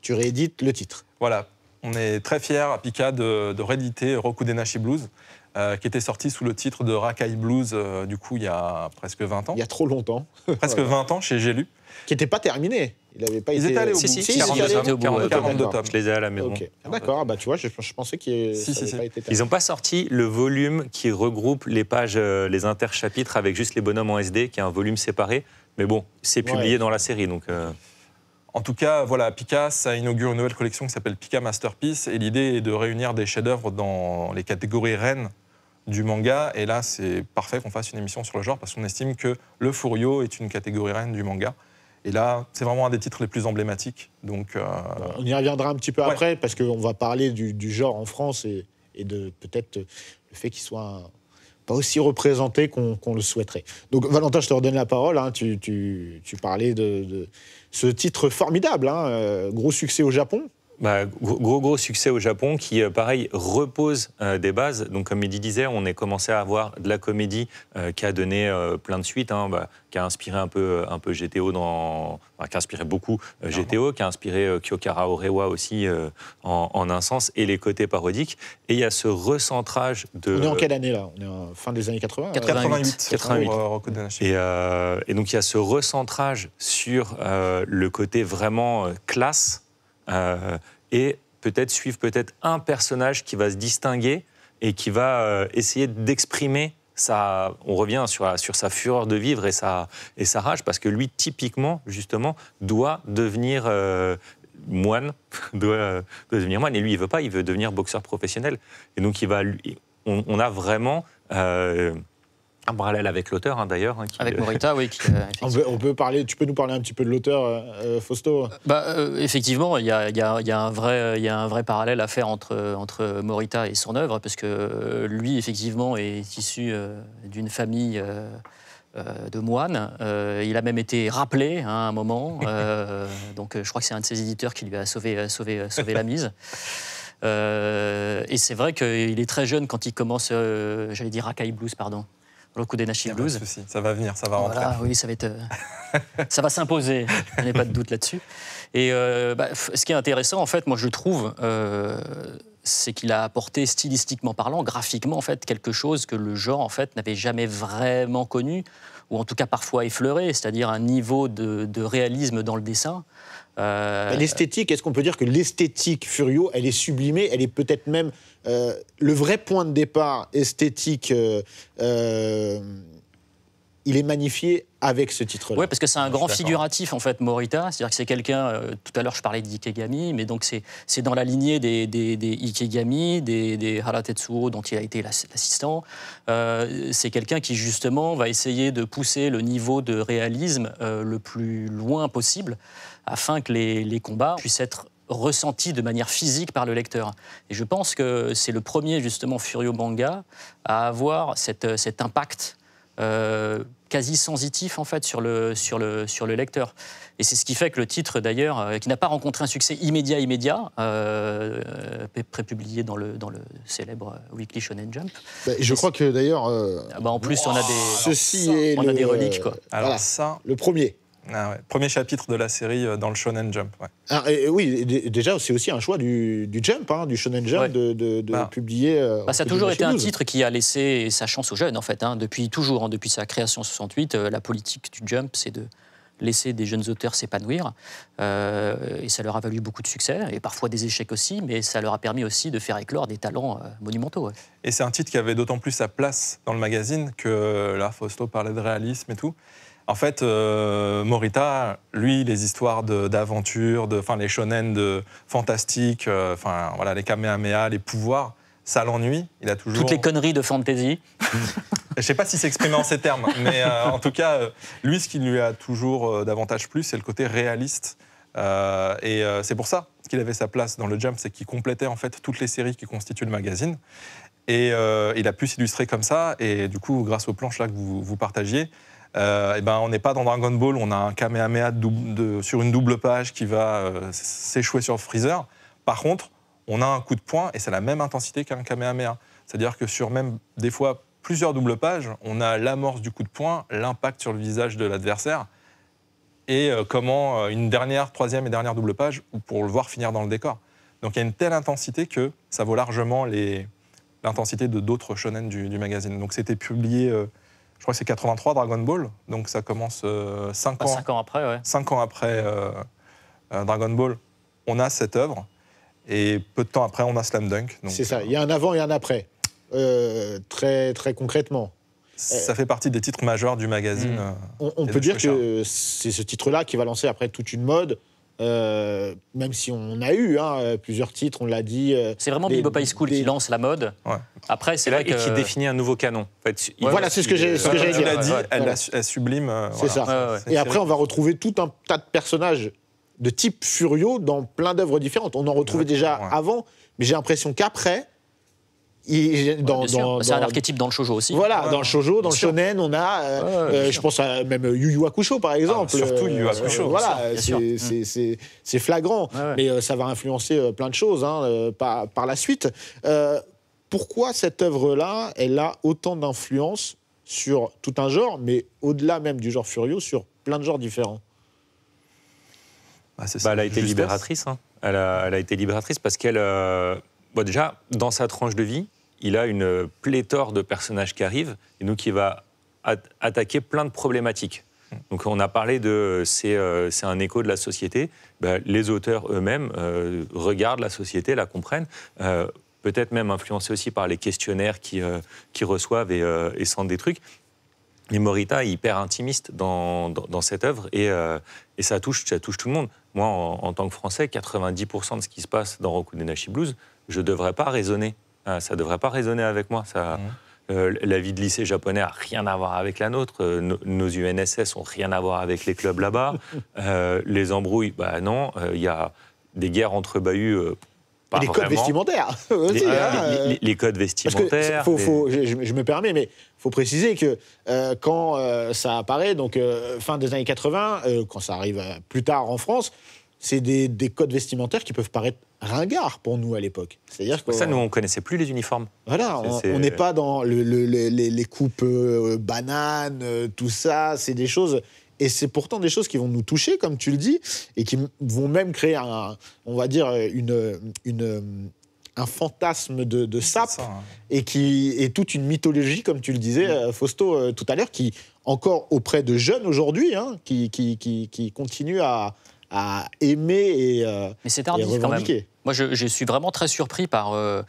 tu réédites le titre. Voilà. On est très fiers à Pika de, de rééditer Roku Denashi Blues. Euh, qui était sorti sous le titre de Rakai Blues, euh, du coup, il y a presque 20 ans. Il y a trop longtemps. presque 20 ans chez Gélu. Qui n'était pas terminé. Il avait pas ils étaient allés au 42, Je les ai à la maison. Ah, d'accord, ah, bah, tu vois, je, pensais qu'ils Ils n'ont pas sorti le volume qui regroupe les pages, euh, les interchapitres avec juste les bonhommes en SD, qui est un volume séparé. Mais bon, c'est publié dans la série, donc... En tout cas, voilà, Pika, ça inaugure une nouvelle collection qui s'appelle Pika Masterpiece et l'idée est de réunir des chefs-d'œuvre dans les catégories reines du manga. Et là, c'est parfait qu'on fasse une émission sur le genre parce qu'on estime que le Furio est une catégorie reine du manga. Et là, c'est vraiment un des titres les plus emblématiques. Donc, euh, On y reviendra un petit peu après parce qu'on va parler du, genre en France et, de peut-être le fait qu'il soit pas aussi représenté qu'on le souhaiterait. Donc Valentin, je te redonne la parole. Hein. Tu, parlais de, ce titre formidable, hein, euh, gros succès au Japon. Bah, gros gros succès au Japon qui, euh, pareil, repose euh, des bases. Donc comme il disait, on est commencé à avoir de la comédie euh, qui a donné plein de suites, hein, bah, qui a inspiré un peu, un peu GTO dans... qui a inspiré beaucoup GTO, qui a inspiré Kyokara Orewa aussi en, un sens, et les côtés parodiques. Et il y a ce recentrage de... On est en quelle année là On est en fin des années 80 88. 88. 88. Et, et, donc il y a ce recentrage sur le côté vraiment classe euh, et peut-être suivre peut-être un personnage qui va se distinguer et qui va euh, essayer d'exprimer sa... on revient sur, sur, sa fureur de vivre et sa, et sa rage, parce que lui, typiquement, justement, doit devenir euh, moine, doit, devenir moine. Et lui, il veut pas, il veut devenir boxeur professionnel. Et donc, il va, on, on a vraiment un parallèle avec l'auteur, hein, d'ailleurs. Hein, avec euh, Morita, oui. Euh, on, peut, parler, tu peux nous parler un petit peu de l'auteur, euh, Fausto bah, Effectivement, il y, y, y, a, un vrai parallèle à faire entre, entre Morita et son œuvre, parce que lui, effectivement, est issu d'une famille de moines. il a même été rappelé hein, à un moment. donc je crois que c'est un de ses éditeurs qui lui a sauvé, la mise. et c'est vrai qu'il est très jeune quand il commence, j'allais dire Rakaï Blues, pardon des Denashi Blues. Ça va venir, ça va rentrer. oui, ça va être, euh, ça va s'imposer. Je n'ai pas de doute là-dessus. Et euh, bah, ce qui est intéressant, en fait, moi je trouve, euh, c'est qu'il a apporté stylistiquement parlant, graphiquement en fait, quelque chose que le genre en fait n'avait jamais vraiment connu ou en tout cas parfois effleuré, c'est-à-dire un niveau de, réalisme dans le dessin. L'esthétique, est-ce qu'on peut dire que l'esthétique Furio, elle est sublimée, elle est peut-être même euh, le vrai point de départ esthétique, euh, euh, il est magnifié avec ce titre-là. Oui, parce que c'est un grand figuratif, en fait, Morita. C'est-à-dire que c'est quelqu'un, tout à l'heure je parlais d'Ikegami, mais donc c'est dans la lignée des, des, des Ikegami, des, des, dont il a été l'assistant. c'est quelqu'un qui, justement, va essayer de pousser le niveau de réalisme le plus loin possible afin que les combats puissent être ressenti de manière physique par le lecteur. Et je pense que c'est le premier, justement, Furio Manga à avoir cette, euh, cet impact euh, quasi sensitif en fait sur le, sur le, sur le lecteur. Et c'est ce qui fait que le titre d'ailleurs, euh, qui n'a pas rencontré un succès immédiat immédiat, euh, prépublié dans le, dans le célèbre Weekly Shonen Jump. Bah, je crois que d'ailleurs... Ah bah, en plus on a des, on, a des reliques quoi. Alors ça, le premier. Ah premier chapitre de la série euh, dans le Shonen Jump. Ah, oui, déjà, c'est aussi un choix du, Jump, hein, du Shonen Jump, de, bah. publier. Euh, bah, ça a toujours été un titre qui a laissé sa chance aux jeunes, en fait. Hein, depuis toujours, hein, depuis sa création 68, euh, la politique du Jump, c'est de laisser des jeunes auteurs s'épanouir. et ça leur a valu beaucoup de succès, et parfois des échecs aussi, mais ça leur a permis aussi de faire éclore des talents monumentaux. Et c'est un titre qui avait d'autant plus sa place dans le magazine que là, Fausto parlait de réalisme et tout. En fait, euh, Morita, lui, les histoires d'aventure, enfin les shonen de fantastique, euh, enfin voilà les kamehameha, les pouvoirs, ça l'ennuie. Il a toujours toutes les conneries de fantasy. Je ne sais pas si s'exprimait en ces termes, mais euh, en tout cas, lui, ce qui lui a toujours davantage plu, c'est le côté réaliste. et c'est pour ça qu'il avait sa place dans le Jump, c'est qu'il complétait en fait toutes les séries qui constituent le magazine. Et il a pu s'illustrer comme ça. Et du coup, grâce aux planches là que vous, vous partagiez, euh, eh ben, on n'est pas dans Dragon Ball, on a un Kamehameha sur une double page qui va euh, s'échouer sur Freezer. Par contre, on a un coup de poing et c'est la même intensité qu'un Kamehameha. C'est-à-dire que sur même des fois plusieurs doubles pages, on a l'amorce du coup de poing, l'impact sur le visage de l'adversaire et euh, comment une dernière, troisième et dernière double page pour le voir finir dans le décor. Donc il y a une telle intensité que ça vaut largement l'intensité de d'autres shonen du, magazine. Donc c'était publié je crois que c'est 83 Dragon Ball, donc ça commence 5 euh, bah, ans, après, ans après euh, euh, Dragon Ball, on a cette œuvre. Et peu de temps après, on a Slam Dunk. C'est ça, il y a un avant et un après, très, très concrètement. Ça fait partie des titres majeurs du magazine. Mm. On, peut dire que c'est ce titre-là qui va lancer après toute une mode euh, même si on a eu hein, euh, plusieurs titres, on l'a dit. Euh, c'est vraiment School qui lance la mode. Après, c'est là et qui définit un nouveau canon. voilà, c'est ce que j'ai dit. Elle, sublime. c'est ça. Et après, on va retrouver tout un tas de personnages de type Furio dans plein d'œuvres différentes. On en retrouvait déjà avant, mais j'ai l'impression qu'après, c'est un archétype dans le shojo aussi. Voilà, dans le shojo, dans le shonen, on a, euh, euh, je pense à même Yu Yu Hakusho par ah, exemple. surtout Yu Yu euh, Hakusho. voilà, c'est, flagrant, mais ça va influencer plein de choses hein, par, par, la suite. pourquoi cette œuvre-là, elle a autant d'influence sur tout un genre, mais au-delà même du genre furieux, sur plein de genres différents bah, bah, Elle a été libératrice. Hein. Elle, a, été libératrice parce qu'elle. déjà, dans sa tranche de vie, il a une pléthore de personnages qui arrivent, et nous qui va attaquer plein de problématiques. Mm. Donc on a parlé de c'est euh, un écho de la société. Bah, les auteurs eux-mêmes euh, regardent la société, la comprennent, euh, peut-être même influencés aussi par les questionnaires qui, qui reçoivent et, sentent des trucs. Mais Morita est hyper intimiste dans, dans, cette œuvre et, ça, touche, ça touche tout le monde. Moi, en, tant que Français, 90% de ce qui se passe dans Roku Blues, je ne devrais pas raisonner ah, ça ne devrait pas résonner avec moi. Ça, mmh. euh, la vie de lycée japonais n'a rien à voir avec la nôtre. Euh, nos UNSS n'ont rien à voir avec les clubs là-bas. Euh, les embrouilles, bah non. Il y a des guerres entre bahuts. Pas les, codes vestimentaires hein, les, codes vestimentaires. je, me permets, mais il faut préciser que quand ça apparaît, donc fin des années 80, quand ça arrive plus tard en France, c'est des, codes vestimentaires qui peuvent paraître ringards pour nous à l'époque. C'est-à-dire que ça, nous, on connaissait plus les uniformes. Voilà, on n'est pas dans le, les, coupes euh, bananes, euh, tout ça. C'est des choses et c'est pourtant des choses qui vont nous toucher, comme tu le dis, et qui vont même créer, un, on va dire, une, une euh, un fantasme de, de hein. et qui est toute une mythologie, comme tu le disais, mm. Fausto, tout à l'heure, qui, encore auprès de jeunes aujourd'hui, hein, qui, qui, qui, qui continue à, à aimer et, euh, Mais c'est tardif quand même. Moi, je, suis vraiment très surpris par. Euh,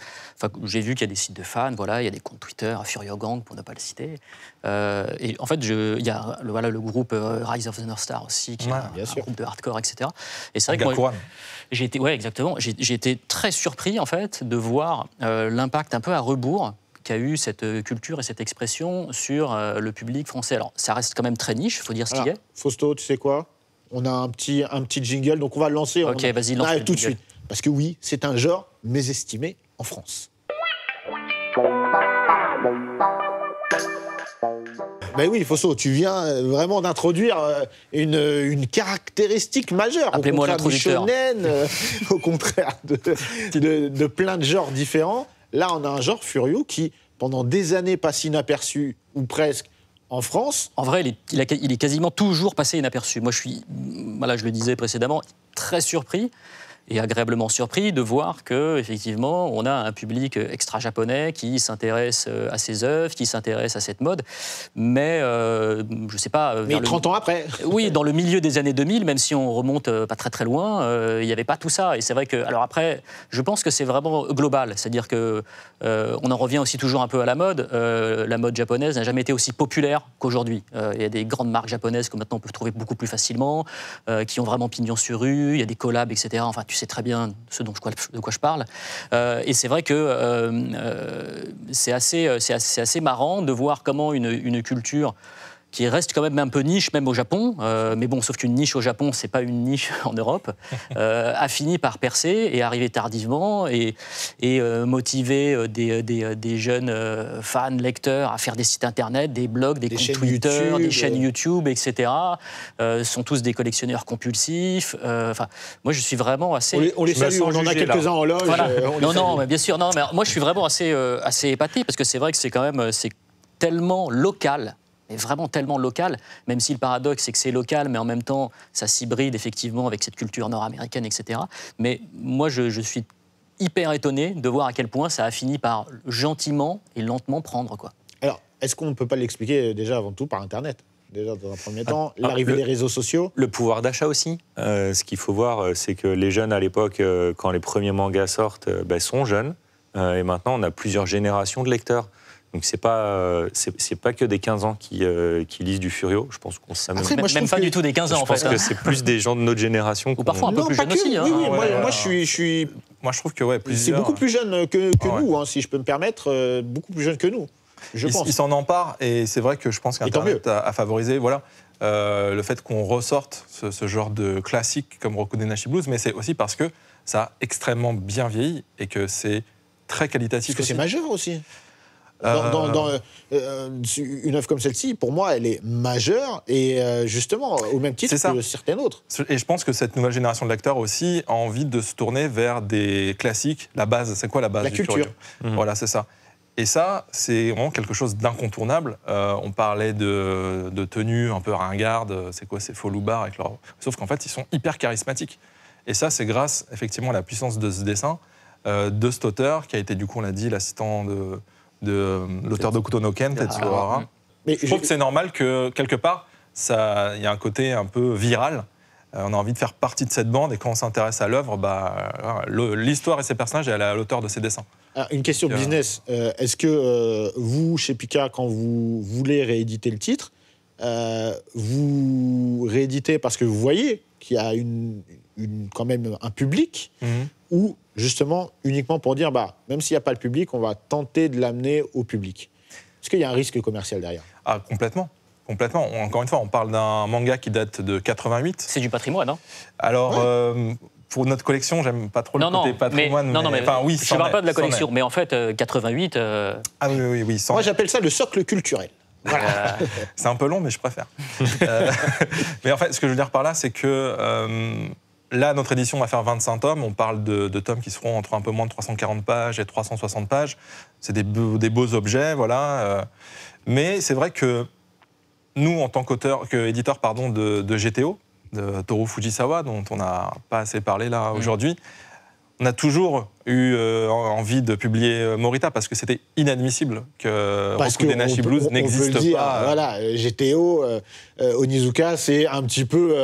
j'ai vu qu'il y a des sites de fans, voilà, il y a des comptes Twitter, Furio Gang pour ne pas le citer. Euh, et en fait, il y a le, voilà, le groupe Rise of the North Star aussi, qui est un, groupe de hardcore, etc. Et c'est vrai que j'ai été, ouais, exactement, j'ai été très surpris en fait de voir l'impact un peu à rebours qu'a eu cette culture et cette expression sur le public français. Alors, ça reste quand même très niche, il faut dire ce qu'il y a. Fausto, tu sais quoi on a un petit, un petit jingle, donc on va le lancer. Ok, vas tout de suite. Parce que oui, c'est un genre mésestimé en France. Mais ben oui, Fosso, tu viens euh, vraiment d'introduire euh, euh, une, caractéristique majeure. Appelez-moi l'introducteur. au contraire de, de, plein de genres différents. Là, on a un genre furieux qui, pendant des années, passe inaperçu, ou presque, en France. En vrai, il est, quasiment toujours passé inaperçu. Moi, je suis, voilà, je le disais précédemment, très surpris et agréablement surpris de voir que effectivement on a un public extra-japonais qui s'intéresse euh, à ces œuvres, qui s'intéresse à cette mode, mais je euh, je sais pas. Euh, mais 30 ans après. oui, dans le milieu des années 2000, même si on remonte pas très très loin, il n'y avait pas tout ça. Et c'est vrai que alors après, je pense que c'est vraiment global, c'est-à-dire que on en revient aussi toujours un peu à la mode. la mode japonaise n'a jamais été aussi populaire qu'aujourd'hui. Il y a des grandes marques japonaises que maintenant on peut trouver beaucoup plus facilement, qui ont vraiment pignon sur rue. Il y a des collabs, etc. Enfin, tu sais très bien ce dont je, de quoi je parle. Euh, et c'est vrai que euh, euh, c'est assez, marrant de voir comment une, une culture qui reste quand même un peu niche, même au Japon, euh, mais bon, sauf qu'une niche au Japon, c'est pas une niche en Europe, euh, a fini par percer et arriver tardivement et, euh, motiver des, jeunes fans, lecteurs à faire des sites internet, des blogs, des, des comptes Twitter, des chaînes YouTube, etc. sont tous des collectionneurs compulsifs. Enfin, moi, je suis vraiment assez. On les, on les salue, on en a quelques-uns en loge. non, non, mais bien sûr, non, mais moi, je suis vraiment assez, assez épaté parce que c'est vrai que c'est quand même c'est tellement local est vraiment tellement local, même si le paradoxe c'est que c'est local, mais en même temps ça s'hybride effectivement avec cette culture nord-américaine, etc. Mais moi je, suis hyper étonné de voir à quel point ça a fini par gentiment et lentement prendre quoi. Alors est-ce qu'on ne peut pas l'expliquer euh, déjà avant tout par Internet Déjà dans un premier ah, temps, ah, l'arrivée des réseaux sociaux. Le pouvoir d'achat aussi. Euh, ce qu'il faut voir, euh, c'est que les jeunes à l'époque, quand les premiers mangas sortent, ben, sont jeunes. et maintenant, on a plusieurs générations de lecteurs. Donc c'est pas euh, c'est pas que des 15 ans qui, euh, qui lisent du Furio. Je pense qu'on s'amuse même, même pas du tout des 15 ans. Je pense hein. que c'est plus des gens de notre génération. Ou parfois un peu non, plus jeunes aussi. Hein. Oui, oui, moi, je suis je suis. Moi je trouve que ouais C'est beaucoup plus jeune que, nous hein, si je peux me permettre euh, beaucoup plus jeune que nous. Je pense. Ils s'en emparent et c'est vrai que je pense qu'Internet a, a, favorisé voilà. le fait qu'on ressorte ce, genre de classique comme reconnaît Blues, mais c'est aussi parce que ça a extrêmement bien vieilli et que c'est très qualitatif. Parce que c'est majeur aussi. Dans, euh, euh, euh, une œuvre comme celle-ci, pour moi, elle est majeure et justement au même titre que certaines autres. Et je pense que cette nouvelle génération de aussi a envie de se tourner vers des classiques. La base, c'est quoi la base La culture. Mmh. Voilà, c'est ça. Et ça, c'est vraiment quelque chose d'incontournable. on parlait de, de tenues un peu ringardes, c'est quoi ces faux loupards avec Sauf qu'en fait, ils sont hyper charismatiques. Et ça, c'est grâce effectivement à la puissance de ce dessin, de cet auteur qui a été, du coup, on l'a dit, l'assistant de de euh, l'auteur de no Ken, Tetsuo ah. mm. Mais je trouve que c'est normal que, quelque part, il y a un côté un peu viral. Euh, on a envie de faire partie de cette bande et quand on s'intéresse à l'œuvre, bah, euh, l'histoire et ses personnages, elle est à l'auteur de ses dessins. une question business. Est-ce que vous, chez Pika, quand vous voulez rééditer le titre, vous rééditez parce que vous voyez qu'il y a une, une, quand même un public mhm. ou justement uniquement pour dire, bah, même s'il n'y a pas le public, on va tenter de l'amener au public Est-ce qu'il y a un risque commercial derrière Ah, complètement. Complètement. Encore une fois, on parle d'un manga qui date de 88. C'est du patrimoine, non hein. Alors, euh, pour notre collection, j'aime pas trop le côté patrimoine. non, non, mais, oui, je ne parle pas de la collection, mais en fait, 88. Euh, euh, ah oui, oui, oui. Moi, j'appelle ça le socle culturel. c'est un peu long, mais je préfère. mais en fait, ce que je veux dire par là, c'est que Là, notre édition va faire 25 tomes. On parle de, tomes qui seront entre un peu moins de 340 pages et 360 pages. C'est des, beaux, objets, voilà. Euh. Mais c'est vrai que nous, en tant qu'auteur, que pardon, de, GTO, de Toru Fujisawa, dont on n'a pas assez parlé là aujourd'hui, on a toujours eu euh, envie de publier euh, Morita parce que c'était inadmissible que parce Roku Denashi Blues n'existe pas. voilà, GTO, Onizuka, c'est un petit peu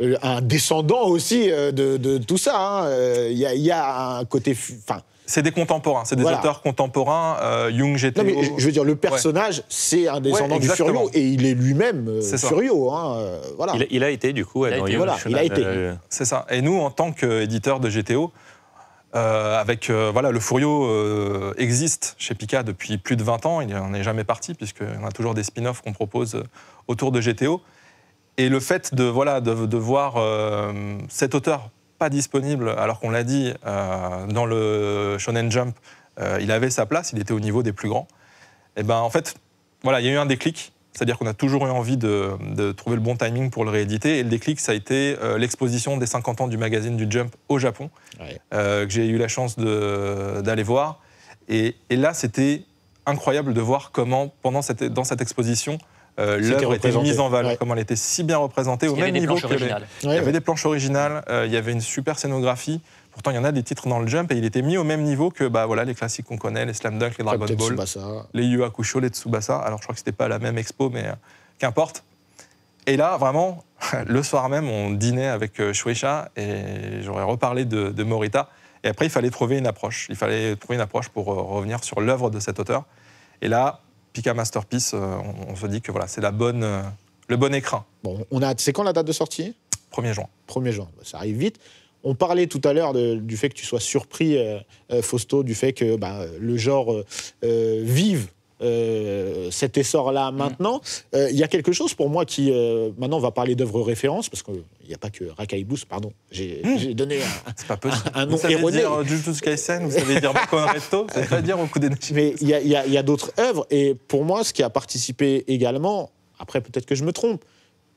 euh, un descendant aussi euh, de, tout ça. Il hein. euh, y, a un côté. Enfin, c'est des contemporains, c'est des auteurs contemporains. Jung, GTO. Non mais je veux dire, le personnage, c'est un descendant du Furio et il est lui-même Furio. Hein, voilà. Il, a été, du coup, il, a été. C'est ça. Et nous, en tant qu'éditeur de GTO, avec voilà, le Furio existe chez Pika depuis plus de 20 ans. Il n'en est jamais parti, puisqu'on a toujours des spin-offs qu'on propose autour de GTO. Et le fait de, voilà, de, de voir euh, cet auteur pas disponible, alors qu'on l'a dit euh, dans le Shonen Jump, euh, il avait sa place, il était au niveau des plus grands. Et eh ben en fait, voilà, il y a eu un déclic. C'est-à-dire qu'on a toujours eu envie de, de, trouver le bon timing pour le rééditer. Et le déclic, ça a été l'exposition des 50 ans du magazine du Jump au Japon, que j'ai eu la chance d'aller voir. Et, et là, c'était incroyable de voir comment, pendant cette, dans cette exposition, euh, l'œuvre était, mise en valeur, comment elle était si bien représentée au même niveau que les... Il y avait des planches originales, euh, il y avait une super scénographie. Pourtant, il y en a des titres dans le jump et il était mis au même niveau que bah, voilà, les classiques qu'on connaît, les Slam Dunk, les Dragon Ball, les Yu Hakusho, les Tsubasa. Alors, je crois que ce c'était pas la même expo, mais euh, qu'importe. Et là, vraiment, le soir même, on dînait avec Shueisha et j'aurais reparlé de, de Morita. Et après, il fallait trouver une approche. Il fallait trouver une approche pour revenir sur l'œuvre de cet auteur. Et là, Pika Masterpiece, euh, on, se dit que voilà, c'est la bonne, euh, le bon écran. Bon, on a, c'est quand la date de sortie 1er juin. 1er juin, bah, ça arrive vite. On parlait tout à l'heure du fait que tu sois surpris, euh, Fausto, du fait que bah, le genre vive euh, cet essor-là mm. maintenant. Euh, il y a quelque chose pour moi qui, euh, maintenant on va parler d'œuvres références, parce qu'il n'y a pas que Rakaibus, pardon, mm. j'ai donné un, pas un, nom vous savez Dire Jujutsu vous savez dire Resto, vous savez pas dire coup Mais il y a, y a d'autres œuvres, et pour moi ce qui a participé également, après peut-être que je me trompe,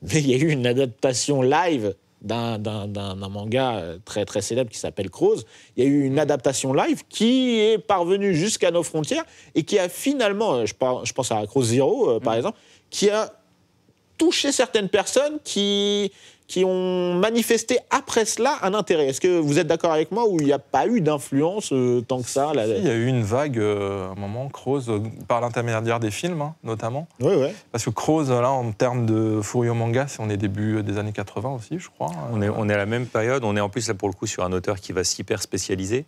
mais il y a eu une adaptation live d'un manga euh, très, très célèbre qui s'appelle Crows. Il y a eu une adaptation live qui est parvenue jusqu'à nos frontières et qui a finalement, euh, je, pense à Crows Zero euh, par mm. exemple, qui a touché certaines personnes qui, qui ont manifesté après cela un intérêt. Est-ce que vous êtes d'accord avec moi ou il n'y a pas eu d'influence euh, tant que ça Il y a eu une vague, à euh, un moment, Croze, euh, par l'intermédiaire des films, hein, notamment. Oui, oui. Parce que Croze, là, en termes de Furio Manga, on est début des années 80 aussi, je crois. Hein. On est, on est à la même période. On est en plus, là, pour le coup, sur un auteur qui va s'hyper spécialiser.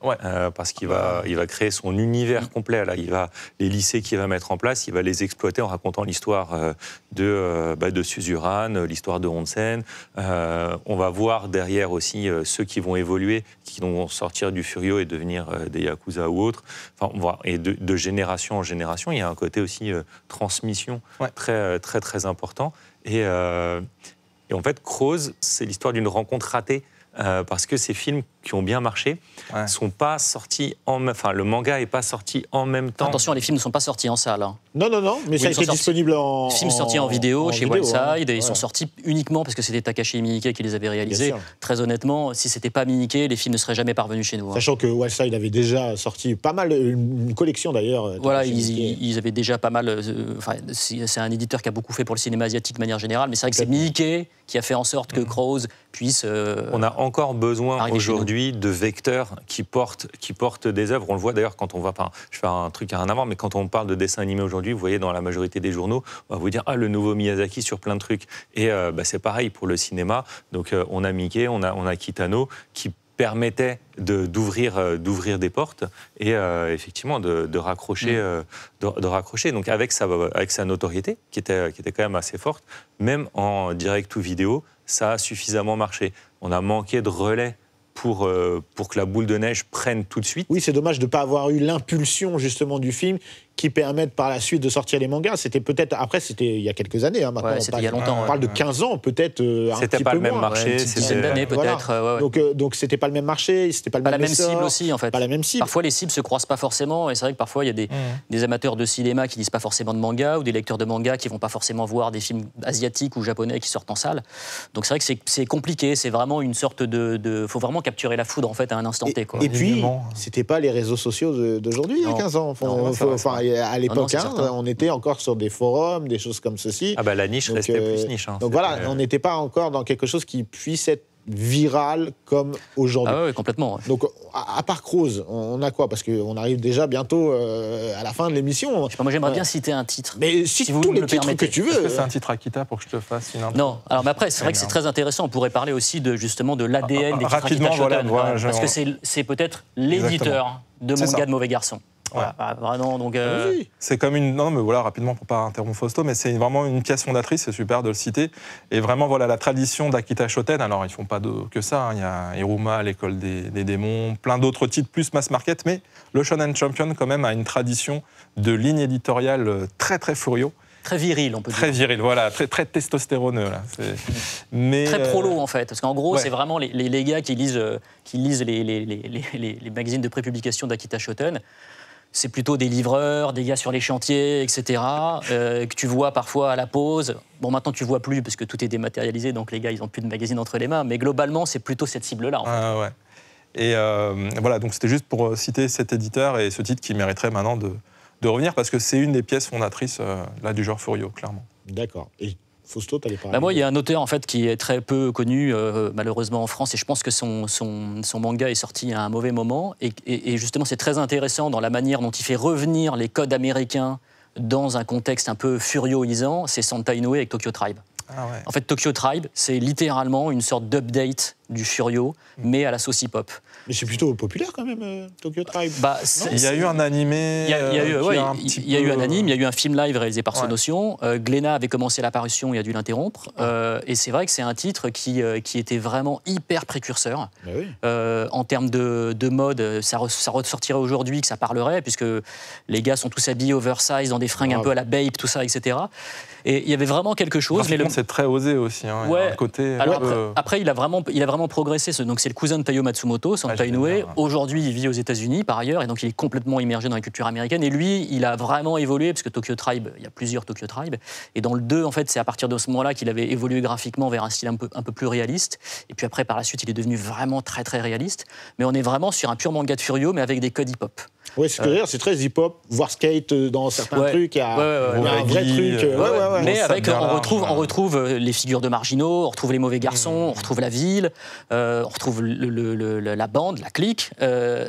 parce qu'il va, il va créer son univers complet. Là. Il va, les lycées qu'il va mettre en place, il va les exploiter en racontant l'histoire de, bah, de Suzuran, l'histoire de Ronsen euh, on va voir derrière aussi euh, ceux qui vont évoluer, qui vont sortir du Furio et devenir euh, des Yakuza ou autres. Enfin, et de, génération en génération, il y a un côté aussi transmission très, très, important. Et, en fait, Croze, c'est l'histoire d'une rencontre ratée euh, parce que ces films qui ont bien marché sont pas sortis en même enfin le manga est pas sorti en même temps. Attention, les films ne sont pas sortis en salle. Hein. Non non non, mais ça a disponible en les films sortis en, vidéo chez hein. et ils sont sortis uniquement parce que c'était Takashi Miike qui les avait réalisés. Très honnêtement, si c'était pas Miike, les films ne seraient jamais parvenus chez nous. Hein. Sachant que Wildside avait déjà sorti pas mal une collection d'ailleurs. Euh, voilà, ils, avaient déjà pas mal euh, c'est un éditeur qui a beaucoup fait pour le cinéma asiatique de manière générale, mais c'est vrai que c'est Miike qui a fait en sorte que mm. Crows puisse. Euh, on a encore besoin aujourd'hui de vecteurs qui portent, qui portent des œuvres. On le voit d'ailleurs quand on va. Enfin, je fais un truc à un avant mais quand on parle de dessin animé aujourd'hui, vous voyez dans la majorité des journaux, on va vous dire Ah, le nouveau Miyazaki sur plein de trucs. Et euh, bah, c'est pareil pour le cinéma. Donc euh, on a Mickey, on a, on a Kitano qui permettait d'ouvrir d'ouvrir des portes et effectivement de, raccrocher mm. de, raccrocher donc avec sa avec sa notoriété qui était qui était quand même assez forte même en direct ou vidéo ça a suffisamment marché. On a manqué de relais euh, pour, que la boule de neige prenne tout de suite. Oui, c'est dommage de ne pas avoir eu l'impulsion justement du film qui permettent par la suite de sortir les mangas. C'était peut-être, après, c'était il y a quelques années, hein, maintenant. on, parle, de 15 ans, peut-être. Euh, c'était pas, peu pas le même marché, c'était. peut-être. Euh, donc, euh, donc, c'était pas le même marché, c'était pas le même. la même cible aussi, en fait. Pas la même cible. Parfois, les cibles se croisent pas forcément, et c'est vrai que parfois, il y a des, mm. des, amateurs de cinéma qui disent pas forcément de manga, ou des lecteurs de manga qui vont pas forcément voir des films asiatiques ou japonais qui sortent en salle. Donc, c'est vrai que c'est compliqué, c'est vraiment une sorte de, de, Faut vraiment capturer la foudre, en fait, à un instant T. Et puis, c'était pas les réseaux sociaux d'aujourd'hui, il y a 15 ans. Enfin, bah, à oh l'époque, hein, on était encore sur des forums, des choses comme ceci. Ah bah la niche donc, restait euh, plus niche. Hein, donc voilà, on n'était pas encore dans quelque chose qui puisse être viral comme aujourd'hui. Ah ouais, complètement. Donc, à, part Croze, on, a quoi Parce qu'on arrive déjà bientôt euh, à la fin de l'émission. Moi, j'aimerais bien citer un titre. Mais si vous le permettez. que tu veux. c'est un titre Akita pour que je te fasse une Non, alors, mais après, c'est vrai que c'est très intéressant. On pourrait parler aussi de, justement de l'ADN des titres Rapidement, voilà, hein, Parce que c'est peut-être l'éditeur de Manga de Mauvais Garçon. Ah, vraiment, donc. Euh, c'est comme une. Non, mais voilà, rapidement, pour pas interrompre Fausto, mais c'est vraiment une pièce fondatrice, c'est super de le citer. Et vraiment, voilà, la tradition d'Akita Shoten, alors ils font pas que ça, hein. il y a Iruma, l'école des... démons, plein d'autres titres, plus mass market, mais le Shonen Champion, quand même, a une tradition de ligne éditoriale euh, très, très furieux. Très viril, on peut dire. Très viril, voilà, très, très testostéroneux. Mais, très euh, prolo, en fait. Parce qu'en gros, c'est vraiment les, gars qui lisent, qui lisent les, les magazines de prépublication d'Akita Shoten c'est plutôt des livreurs, des gars sur les chantiers, etc., euh, que tu vois parfois à la pause. Bon, maintenant, tu vois plus parce que tout est dématérialisé, donc les gars, ils n'ont plus de magazine entre les mains, mais globalement, c'est plutôt cette cible-là. Ah, ouais. Et euh, voilà, donc c'était juste pour euh, citer cet éditeur et ce titre qui mériterait maintenant de, revenir parce que c'est une des pièces fondatrices là, du genre Furio, clairement. D'accord. Bah, moi, il y a un auteur en fait qui est très peu connu, euh, malheureusement, en France, et je pense que son, manga est sorti à un mauvais moment. Et, justement, c'est très intéressant dans la manière dont il fait revenir les codes américains dans un contexte un peu furioisant, c'est Santa Inoue avec Tokyo Tribe. Ah en fait, Tokyo Tribe, c'est littéralement une sorte d'update du Furio, mm. mais à la sauce pop mais c'est plutôt populaire quand même, euh, Tokyo Tribe. Bah, il y a eu un animé. Il y, a, eu, un anime, il y a eu un film live réalisé par Sonotion. Euh, Glenna avait commencé l'apparition, il a dû l'interrompre. Euh, et c'est vrai que c'est un titre qui, qui était vraiment hyper précurseur. Bah en termes de, de mode, ça, ça ressortirait aujourd'hui que ça parlerait, puisque les gars sont tous habillés oversize dans des fringues un peu à la Bape, tout ça, etc. Et il y avait vraiment quelque chose. Mais c'est très osé aussi. Hein, côté. Euh, après, il a vraiment, progressé. donc c'est le cousin de Tayo Matsumoto, son ah, tainoué Aujourd'hui, il vit aux États-Unis par ailleurs, et donc il est complètement immergé dans la culture américaine. Et lui, il a vraiment évolué parce que Tokyo Tribe, il y a plusieurs Tokyo Tribe. Et dans le 2, en fait, c'est à partir de ce moment-là qu'il avait évolué graphiquement vers un style un peu, un peu plus réaliste. Et puis après, par la suite, il est devenu vraiment très très réaliste. Mais on est vraiment sur un pur manga de Furio, mais avec des codes hip-hop. Oui, c'est euh. dire, c'est très hip-hop, Voir skate euh, dans certains trucs. Il y a, un vrai truc. Euh, mais avec, on retrouve, on retrouve les figures de marginaux, on retrouve les mauvais garçons, mm. on retrouve la ville, on retrouve le, la bande, la clique.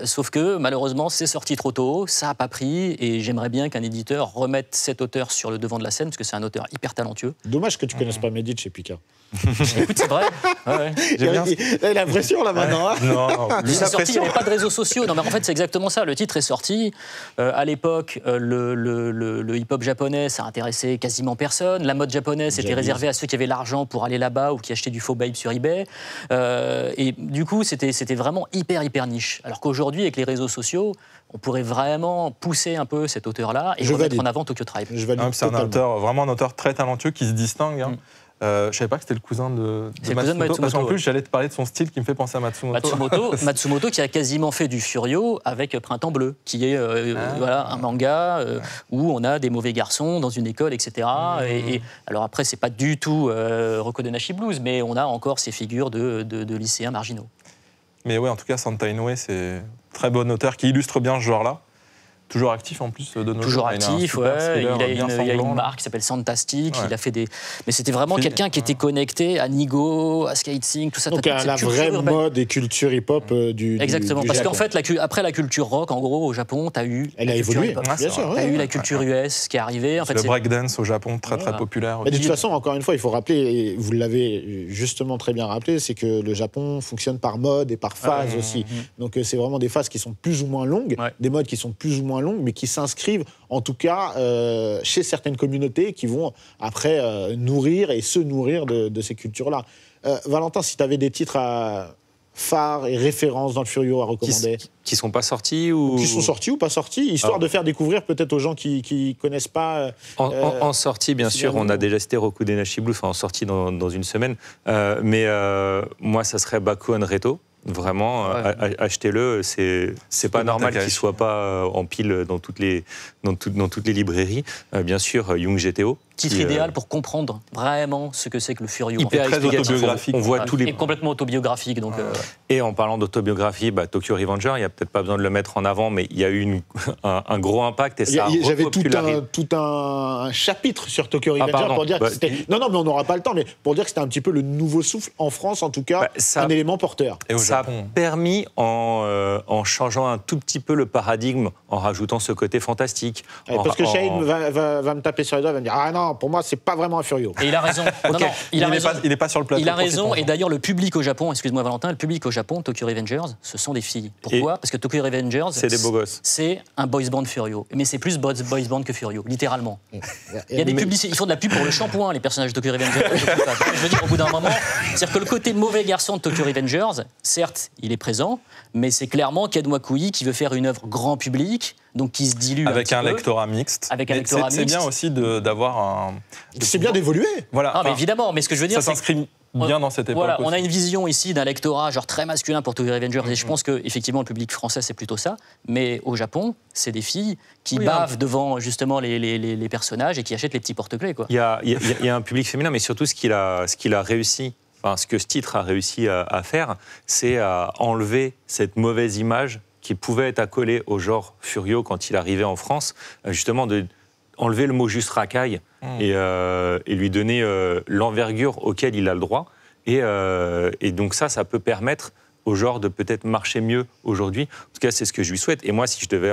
sauf que malheureusement, c'est sorti trop tôt, ça n'a pas pris, et j'aimerais bien qu'un éditeur remette cet auteur sur le devant de la scène, parce que c'est un auteur hyper talentueux. Dommage que tu connaisses mm. pas Medici chez Picard. Écoute, c'est vrai. Ouais, il, la là maintenant. Hein. Non, il n'y avait pas de réseaux sociaux. Non, mais en fait, c'est exactement ça. Le titre est sorti. Euh, à l'époque, euh, le, hip-hop japonais, ça intéressait quasiment personne. La mode japonaise était réservée à ceux qui avaient l'argent pour aller là-bas ou qui achetaient du faux babe sur eBay. Euh, et du coup, c'était vraiment hyper, hyper niche. Alors qu'aujourd'hui, avec les réseaux sociaux, on pourrait vraiment pousser un peu cet auteur-là et Je remettre en avant Tokyo Tribe. Ah, c'est un auteur, vraiment un auteur très talentueux qui se distingue. Hein. Mm. Euh, je ne savais pas que c'était le cousin de, Matsumoto, Parce qu'en plus, j'allais te parler de son style qui me fait penser à Matsumoto. Matsumoto, qui a quasiment fait du Furio avec Printemps Bleu, qui est euh, ah. voilà, un manga euh, où on a des mauvais garçons dans une école, etc. Mmh. Et, alors après, c'est pas du tout Nashi Blues, mais on a encore ces figures de, de, lycéens marginaux. Mais oui, en tout cas, Santa Inoue, c'est très bon auteur qui illustre bien ce genre-là. Toujours actif en plus de Toujours actif, il a, il, a une, a, une, marque qui s'appelle Santastic, il a fait des... Mais c'était vraiment quelqu'un qui était connecté à Nigo, à Skating, tout ça. Donc à la vraie mode et culture hip-hop euh, du Exactement, parce qu'en fait, la, après la culture rock, en gros, au Japon, tu as eu... Elle a évolué, bien sûr. eu la culture US qui est arrivée. En fait, le breakdance au Japon, très très populaire. Mais de toute façon, encore une fois, il faut rappeler, et vous l'avez justement très bien rappelé, c'est que le Japon fonctionne par mode et par phase aussi. Mmh, mmh. Donc euh, c'est vraiment des phases qui sont plus ou moins longues, des modes qui sont plus ou moins mais qui s'inscrivent en tout cas euh, chez certaines communautés qui vont après euh, nourrir et se nourrir de, ces cultures-là. Euh, Valentin, si tu avais des titres à phares et références dans le Furio à recommander Qui, ne sont pas sortis ou Qui sont sortis ou pas sortis, histoire ah. de faire découvrir peut-être aux gens qui ne connaissent pas. en, sortie, bien sûr, on a déjà cité Roku Denashi Blue, enfin en sortie dans, une semaine. mais moi, ça serait Baku Reto Vraiment, achetez-le. C'est c'est pas normal qu'il soit pas euh, en pile dans toutes les dans, dans toutes les librairies. Euh, bien sûr, Young GTO Titre euh, idéal pour comprendre vraiment ce que c'est que le Furio. Hyper est très autobiographique. On voit tous les... complètement autobiographique. Donc, euh, Et en parlant d'autobiographie, bah, Tokyo Revenger, il n'y a peut-être pas besoin de le mettre en avant, mais il y a eu un, gros impact et ça J'avais tout, un, tout un, chapitre sur Tokyo ah, Revenger pour dire que bah, c'était... Non, non, mais on n'aura pas le temps, mais pour dire que c'était un petit peu le nouveau souffle, en France en tout cas, bah, un élément porteur. Et ça a permis, en, euh, en, changeant un tout petit peu le paradigme, en rajoutant ce côté fantastique. parce que Shane va, me taper sur les doigts, va me dire « Ah non, pour moi, c'est pas vraiment un Furio. Et il a raison. il, n'est Pas, sur le plateau. Il a raison. Et d'ailleurs, le public au Japon, excuse-moi Valentin, le public au Japon, Tokyo Revengers, ce sont des filles. Pourquoi Parce que Tokyo Revengers, c'est des beaux gosses. C'est un boys band Furio, mais c'est plus boys band que Furio, littéralement. Mm. il y a des publicités, ils font de la pub pour le shampoing, les personnages de Tokyo Revengers. Je veux dire, au bout d'un moment, c'est-à-dire que le côté mauvais garçon de Tokyo Revengers, certes, il est présent, mais c'est clairement Wakui qui veut faire une œuvre grand public donc qui se dilue. Avec un, lectorat mixte. Avec un lectorat mixte. C'est bien aussi d'avoir un. C'est bien d'évoluer. Voilà. Non, mais évidemment, mais ce que je veux dire, ça s'inscrit bien dans cette époque. Voilà, on a une vision ici d'un lectorat genre très masculin pour Tokyo Revengers et je mm-hmm. pense que effectivement le public français c'est plutôt ça, mais au Japon c'est des filles qui hein. bavent devant justement les, personnages et qui achètent les petits porte-clés quoi. Il y, a, un public féminin, mais surtout ce qu'il a ce qu'il a réussi. Enfin, ce que ce titre a réussi à, à faire, c'est à enlever cette mauvaise image qui pouvait être accolé au genre Furio quand il arrivait en France, euh, justement de enlever le mot juste racaille hmm. et, euh, et, lui donner euh, l'envergure auquel il a le droit. Et, donc ça, ça peut permettre au genre de peut-être marcher mieux aujourd'hui. En tout cas, c'est ce que je lui souhaite. Et moi, si je devais,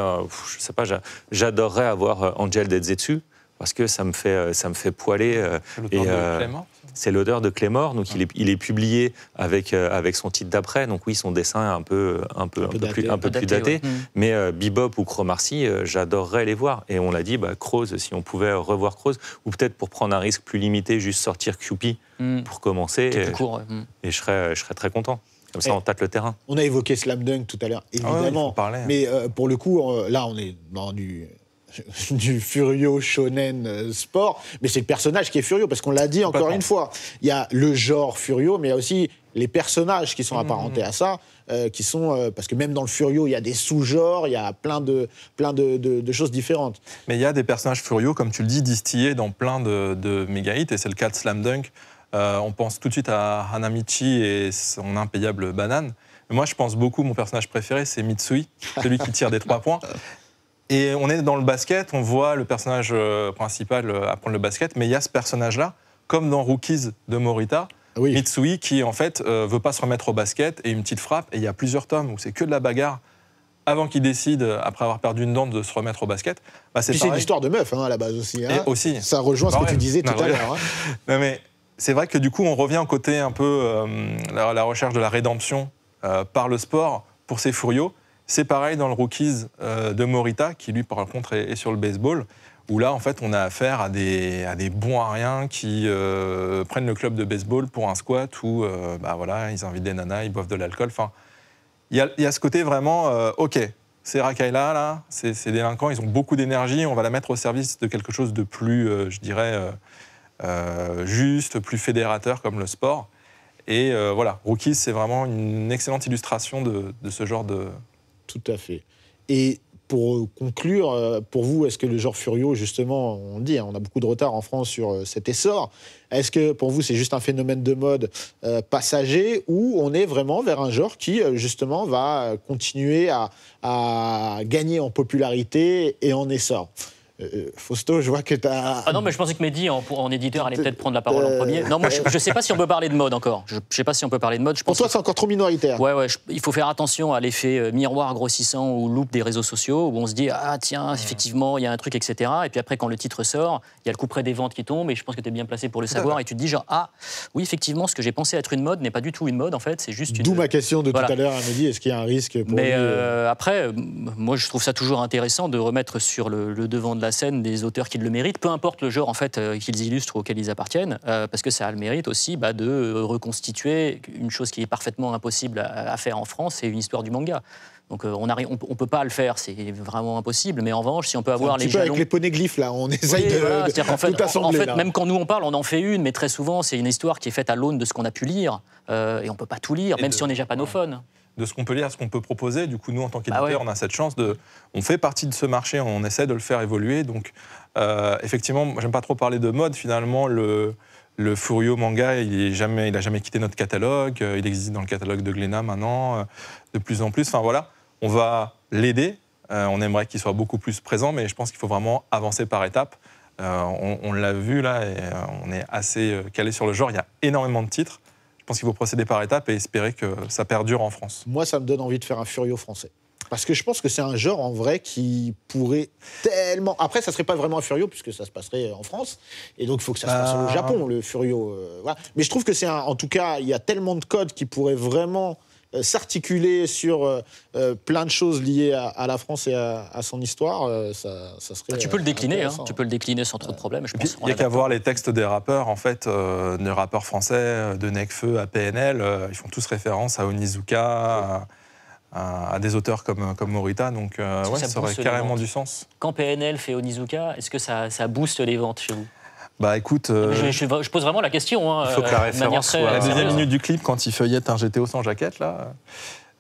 je sais pas, j'adorerais avoir Angel dessus parce que ça me fait, ça me fait poiler. Le Clément c'est l'odeur de Clémor. Donc il est, publié avec, euh, avec son titre d'après. Donc oui, son dessin est un peu, un peu, un peu, plus, daté, mm. Mais Bibop euh, Bebop ou Cromarcy, euh, j'adorerais les voir. Et on l'a dit, bah, si on pouvait revoir Croze, ou peut-être pour prendre un risque plus limité, juste sortir Cupid mm. pour commencer. Et, mm. et, je, serais, je serais très content. Comme ça, on tâte le terrain. On a évoqué Slam Dunk tout à l'heure, ah évidemment. Hein. mais pour le coup, là, on est dans du du furio shonen euh, sport, mais c'est le personnage qui est furieux, parce qu'on l'a dit encore une fois, il y a le genre furio mais il y a aussi les personnages qui sont mmh, apparentés mmh. à ça, euh, qui sont euh, parce que même dans le Furio, il y a des sous-genres, il y a plein de plein de, choses différentes. Mais il y a des personnages Furio, comme tu le dis, distillés dans plein de, de méga hits, et c'est le cas de Slam Dunk. on pense tout de suite à Hanamichi et son impayable banane. Moi, je pense beaucoup, mon personnage préféré, c'est Mitsui, celui qui tire des trois points. Et on est dans le basket, on voit le personnage euh, principal euh, apprendre le basket, mais il y a ce personnage-là, comme dans Rookies de Morita, Mitsui qui en fait ne euh, veut pas se remettre au basket et une petite frappe et il y a plusieurs tomes où c'est que de la bagarre avant qu'il décide après avoir perdu une dent de se remettre au basket. Bah, c'est une histoire de meuf hein, à la base hein. aussi. Ça rejoint ce que tu disais tout bah, à l'heure. Hein. mais c'est vrai que du coup on revient au côté un peu la, recherche de la rédemption par le sport pour ces furios c'est pareil dans le Rookies euh, de Morita, qui lui, par contre, est, sur le baseball, où là, en fait, on a affaire à des, à des bons à rien qui euh, prennent le club de baseball pour un squat où, ben bah voilà, ils invitent des nanas, ils boivent de l'alcool. Enfin, il y a, y a, ce côté vraiment, OK, ces racailles-là, là, ces, délinquants, ils ont beaucoup d'énergie, on va la mettre au service de quelque chose de plus, je dirais, juste, plus fédérateur comme le sport. Et voilà, Rookies, c'est vraiment une excellente illustration de, de ce genre de, tout à fait. Et pour euh, conclure, euh, pour vous, est-ce que le genre furieux, justement, on dit, hein, on a beaucoup de retard en France sur euh, cet essor, est-ce que pour vous c'est juste un phénomène de mode passager ou on est vraiment vers un genre qui, justement, va continuer à gagner en popularité et en essor euh, Fausto, je vois que tu as. Ah non, mais je pensais que Mehdi, en, en éditeur, allait peut-être prendre la parole en euh. premier. Non, moi, je ne sais pas si on peut parler de mode encore. Je ne sais pas si on peut parler de mode. Je pense Pour toi, c'est encore trop minoritaire. Ouais, ouais. Il faut faire attention à l'effet euh, miroir grossissant ou loupe des réseaux sociaux où on se dit, ah tiens, effectivement, il y a un truc, etc. Et puis après, quand le titre sort, il y a le coup près des ventes qui tombe et je pense que tu es bien placé pour le savoir. Et tu te dis, genre, ah, oui, effectivement, ce que j'ai pensé être une mode n'est pas du tout une mode, en fait. C'est juste une. D'où ma question de tout à l'heure à Mehdi, est-ce qu'il y a un risque pour. Mais après, moi, je trouve ça toujours intéressant de remettre sur le, le devant de la scène des auteurs qui le méritent, peu importe le genre en fait euh, qu'ils illustrent ou auquel ils appartiennent, euh, parce que ça a le mérite aussi bah, de euh, reconstituer une chose qui est parfaitement impossible à, faire en France, c'est une histoire du manga. Donc on ne on, peut pas le faire, c'est vraiment impossible. Mais en revanche, si on peut avoir les petit peu avec les ponéglyphes là, on essaye de, en fait, En fait, même quand nous on parle, on en fait une, mais très souvent c'est une histoire qui est faite à l'aune de ce qu'on a pu lire, et on peut pas tout lire, même si on est japanophone de ce qu'on peut lire, ce qu'on peut proposer. Du coup, nous, en tant bah qu'éditeur, on a cette chance de. On fait partie de ce marché, on essaie de le faire évoluer. Donc, euh, effectivement, j'aime pas trop parler de mode. Finalement, le, le Furio manga, il n'a jamais, jamais quitté notre catalogue. Euh, il existe dans le catalogue de Glénat maintenant, euh, de plus en plus. Enfin, voilà, on va l'aider. on aimerait qu'il soit beaucoup plus présent, mais je pense qu'il faut vraiment avancer par étapes. on, on l'a vu là, et on est assez calé sur le genre. Il y a énormément de titres. Je pense qu'il faut procéder par étapes et espérer que ça perdure en France. Moi, ça me donne envie de faire un Furio français. Parce que je pense que c'est un genre en vrai qui pourrait tellement. Après, ça serait pas vraiment un Furio puisque ça se passerait en France. Et donc, il faut que ça se passe au ah. Japon, le Furio. Euh, Mais je trouve que c'est un. En tout cas, il y a tellement de codes qui pourraient vraiment euh, s'articuler sur euh, euh, plein de choses liées à, la France et à, son histoire, ça, ça, serait. Ah, tu peux le décliner, hein. tu peux le décliner sans trop de problèmes. Je pense Il n'y a qu'à voir les textes des rappeurs, en fait, des rappeurs français, de Necfeu à PNL, ils font tous référence à Onizuka. À, des auteurs comme, comme Morita. Donc, ça, ça aurait carrément du sens. Quand PNL fait Onizuka, est-ce que ça booste les ventes chez vous bah écoute. Euh, je, pose vraiment la question. Hein, la euh, deuxième euh, minute du clip, quand il feuillette un GTO sans jaquette, là.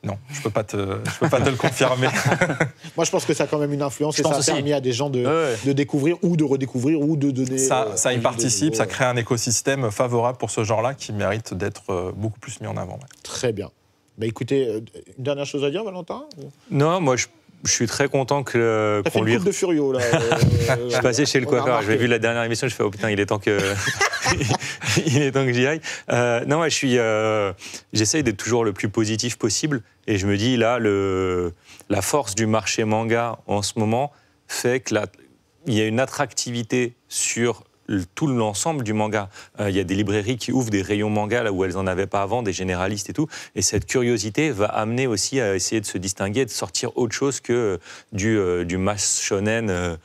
Non, je ne peux pas te, je peux pas te le confirmer. Moi, je pense que ça a quand même une influence ça a permis à des gens de, découvrir ou de redécouvrir ou de donner. Ça, ça y participe, ça crée un écosystème favorable pour ce genre-là qui mérite d'être beaucoup plus mis en avant. Très bien. Bah écoutez, une dernière chose à dire, Valentin Non, moi je je suis très content que euh, qu'on lui. Une de Furio là. je suis euh, passé chez le coiffeur. J'ai vu la dernière émission. Je fais oh putain, il est temps que il est temps que j'y aille. Euh, non, moi, je suis. J'essaye d'être toujours le plus positif possible et je me dis là le la force du marché manga en ce moment fait que la, il y a une attractivité sur tout l'ensemble du manga. Euh, il y a des librairies qui ouvrent des rayons manga là où elles n'en avaient pas avant, des généralistes et tout. Et cette curiosité va amener aussi à essayer de se distinguer, de sortir autre chose que euh, du, euh, du mass shonen,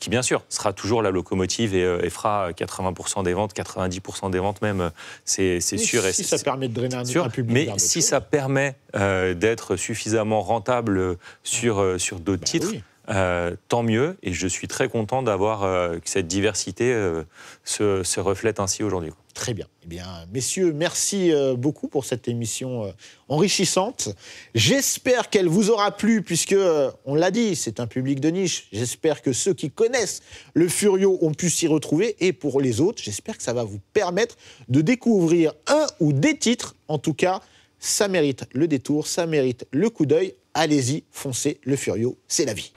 qui bien sûr sera toujours la locomotive et, fera 80% des ventes, 90% des ventes même, c'est sûr. Si et ça permet de drainer un, sûr, Mais si ça permet d'être suffisamment rentable sur, sur d'autres bah titres. Euh, tant mieux. Et je suis très content d'avoir euh, que cette diversité euh, se, se, reflète ainsi aujourd'hui. Très bien. Eh bien, messieurs, merci beaucoup pour cette émission enrichissante. J'espère qu'elle vous aura plu, puisque, on l'a dit, c'est un public de niche. J'espère que ceux qui connaissent le Furio ont pu s'y retrouver. Et pour les autres, j'espère que ça va vous permettre de découvrir un ou des titres. En tout cas, ça mérite le détour, ça mérite le coup d'œil. Allez-y, foncez, le Furio, c'est la vie.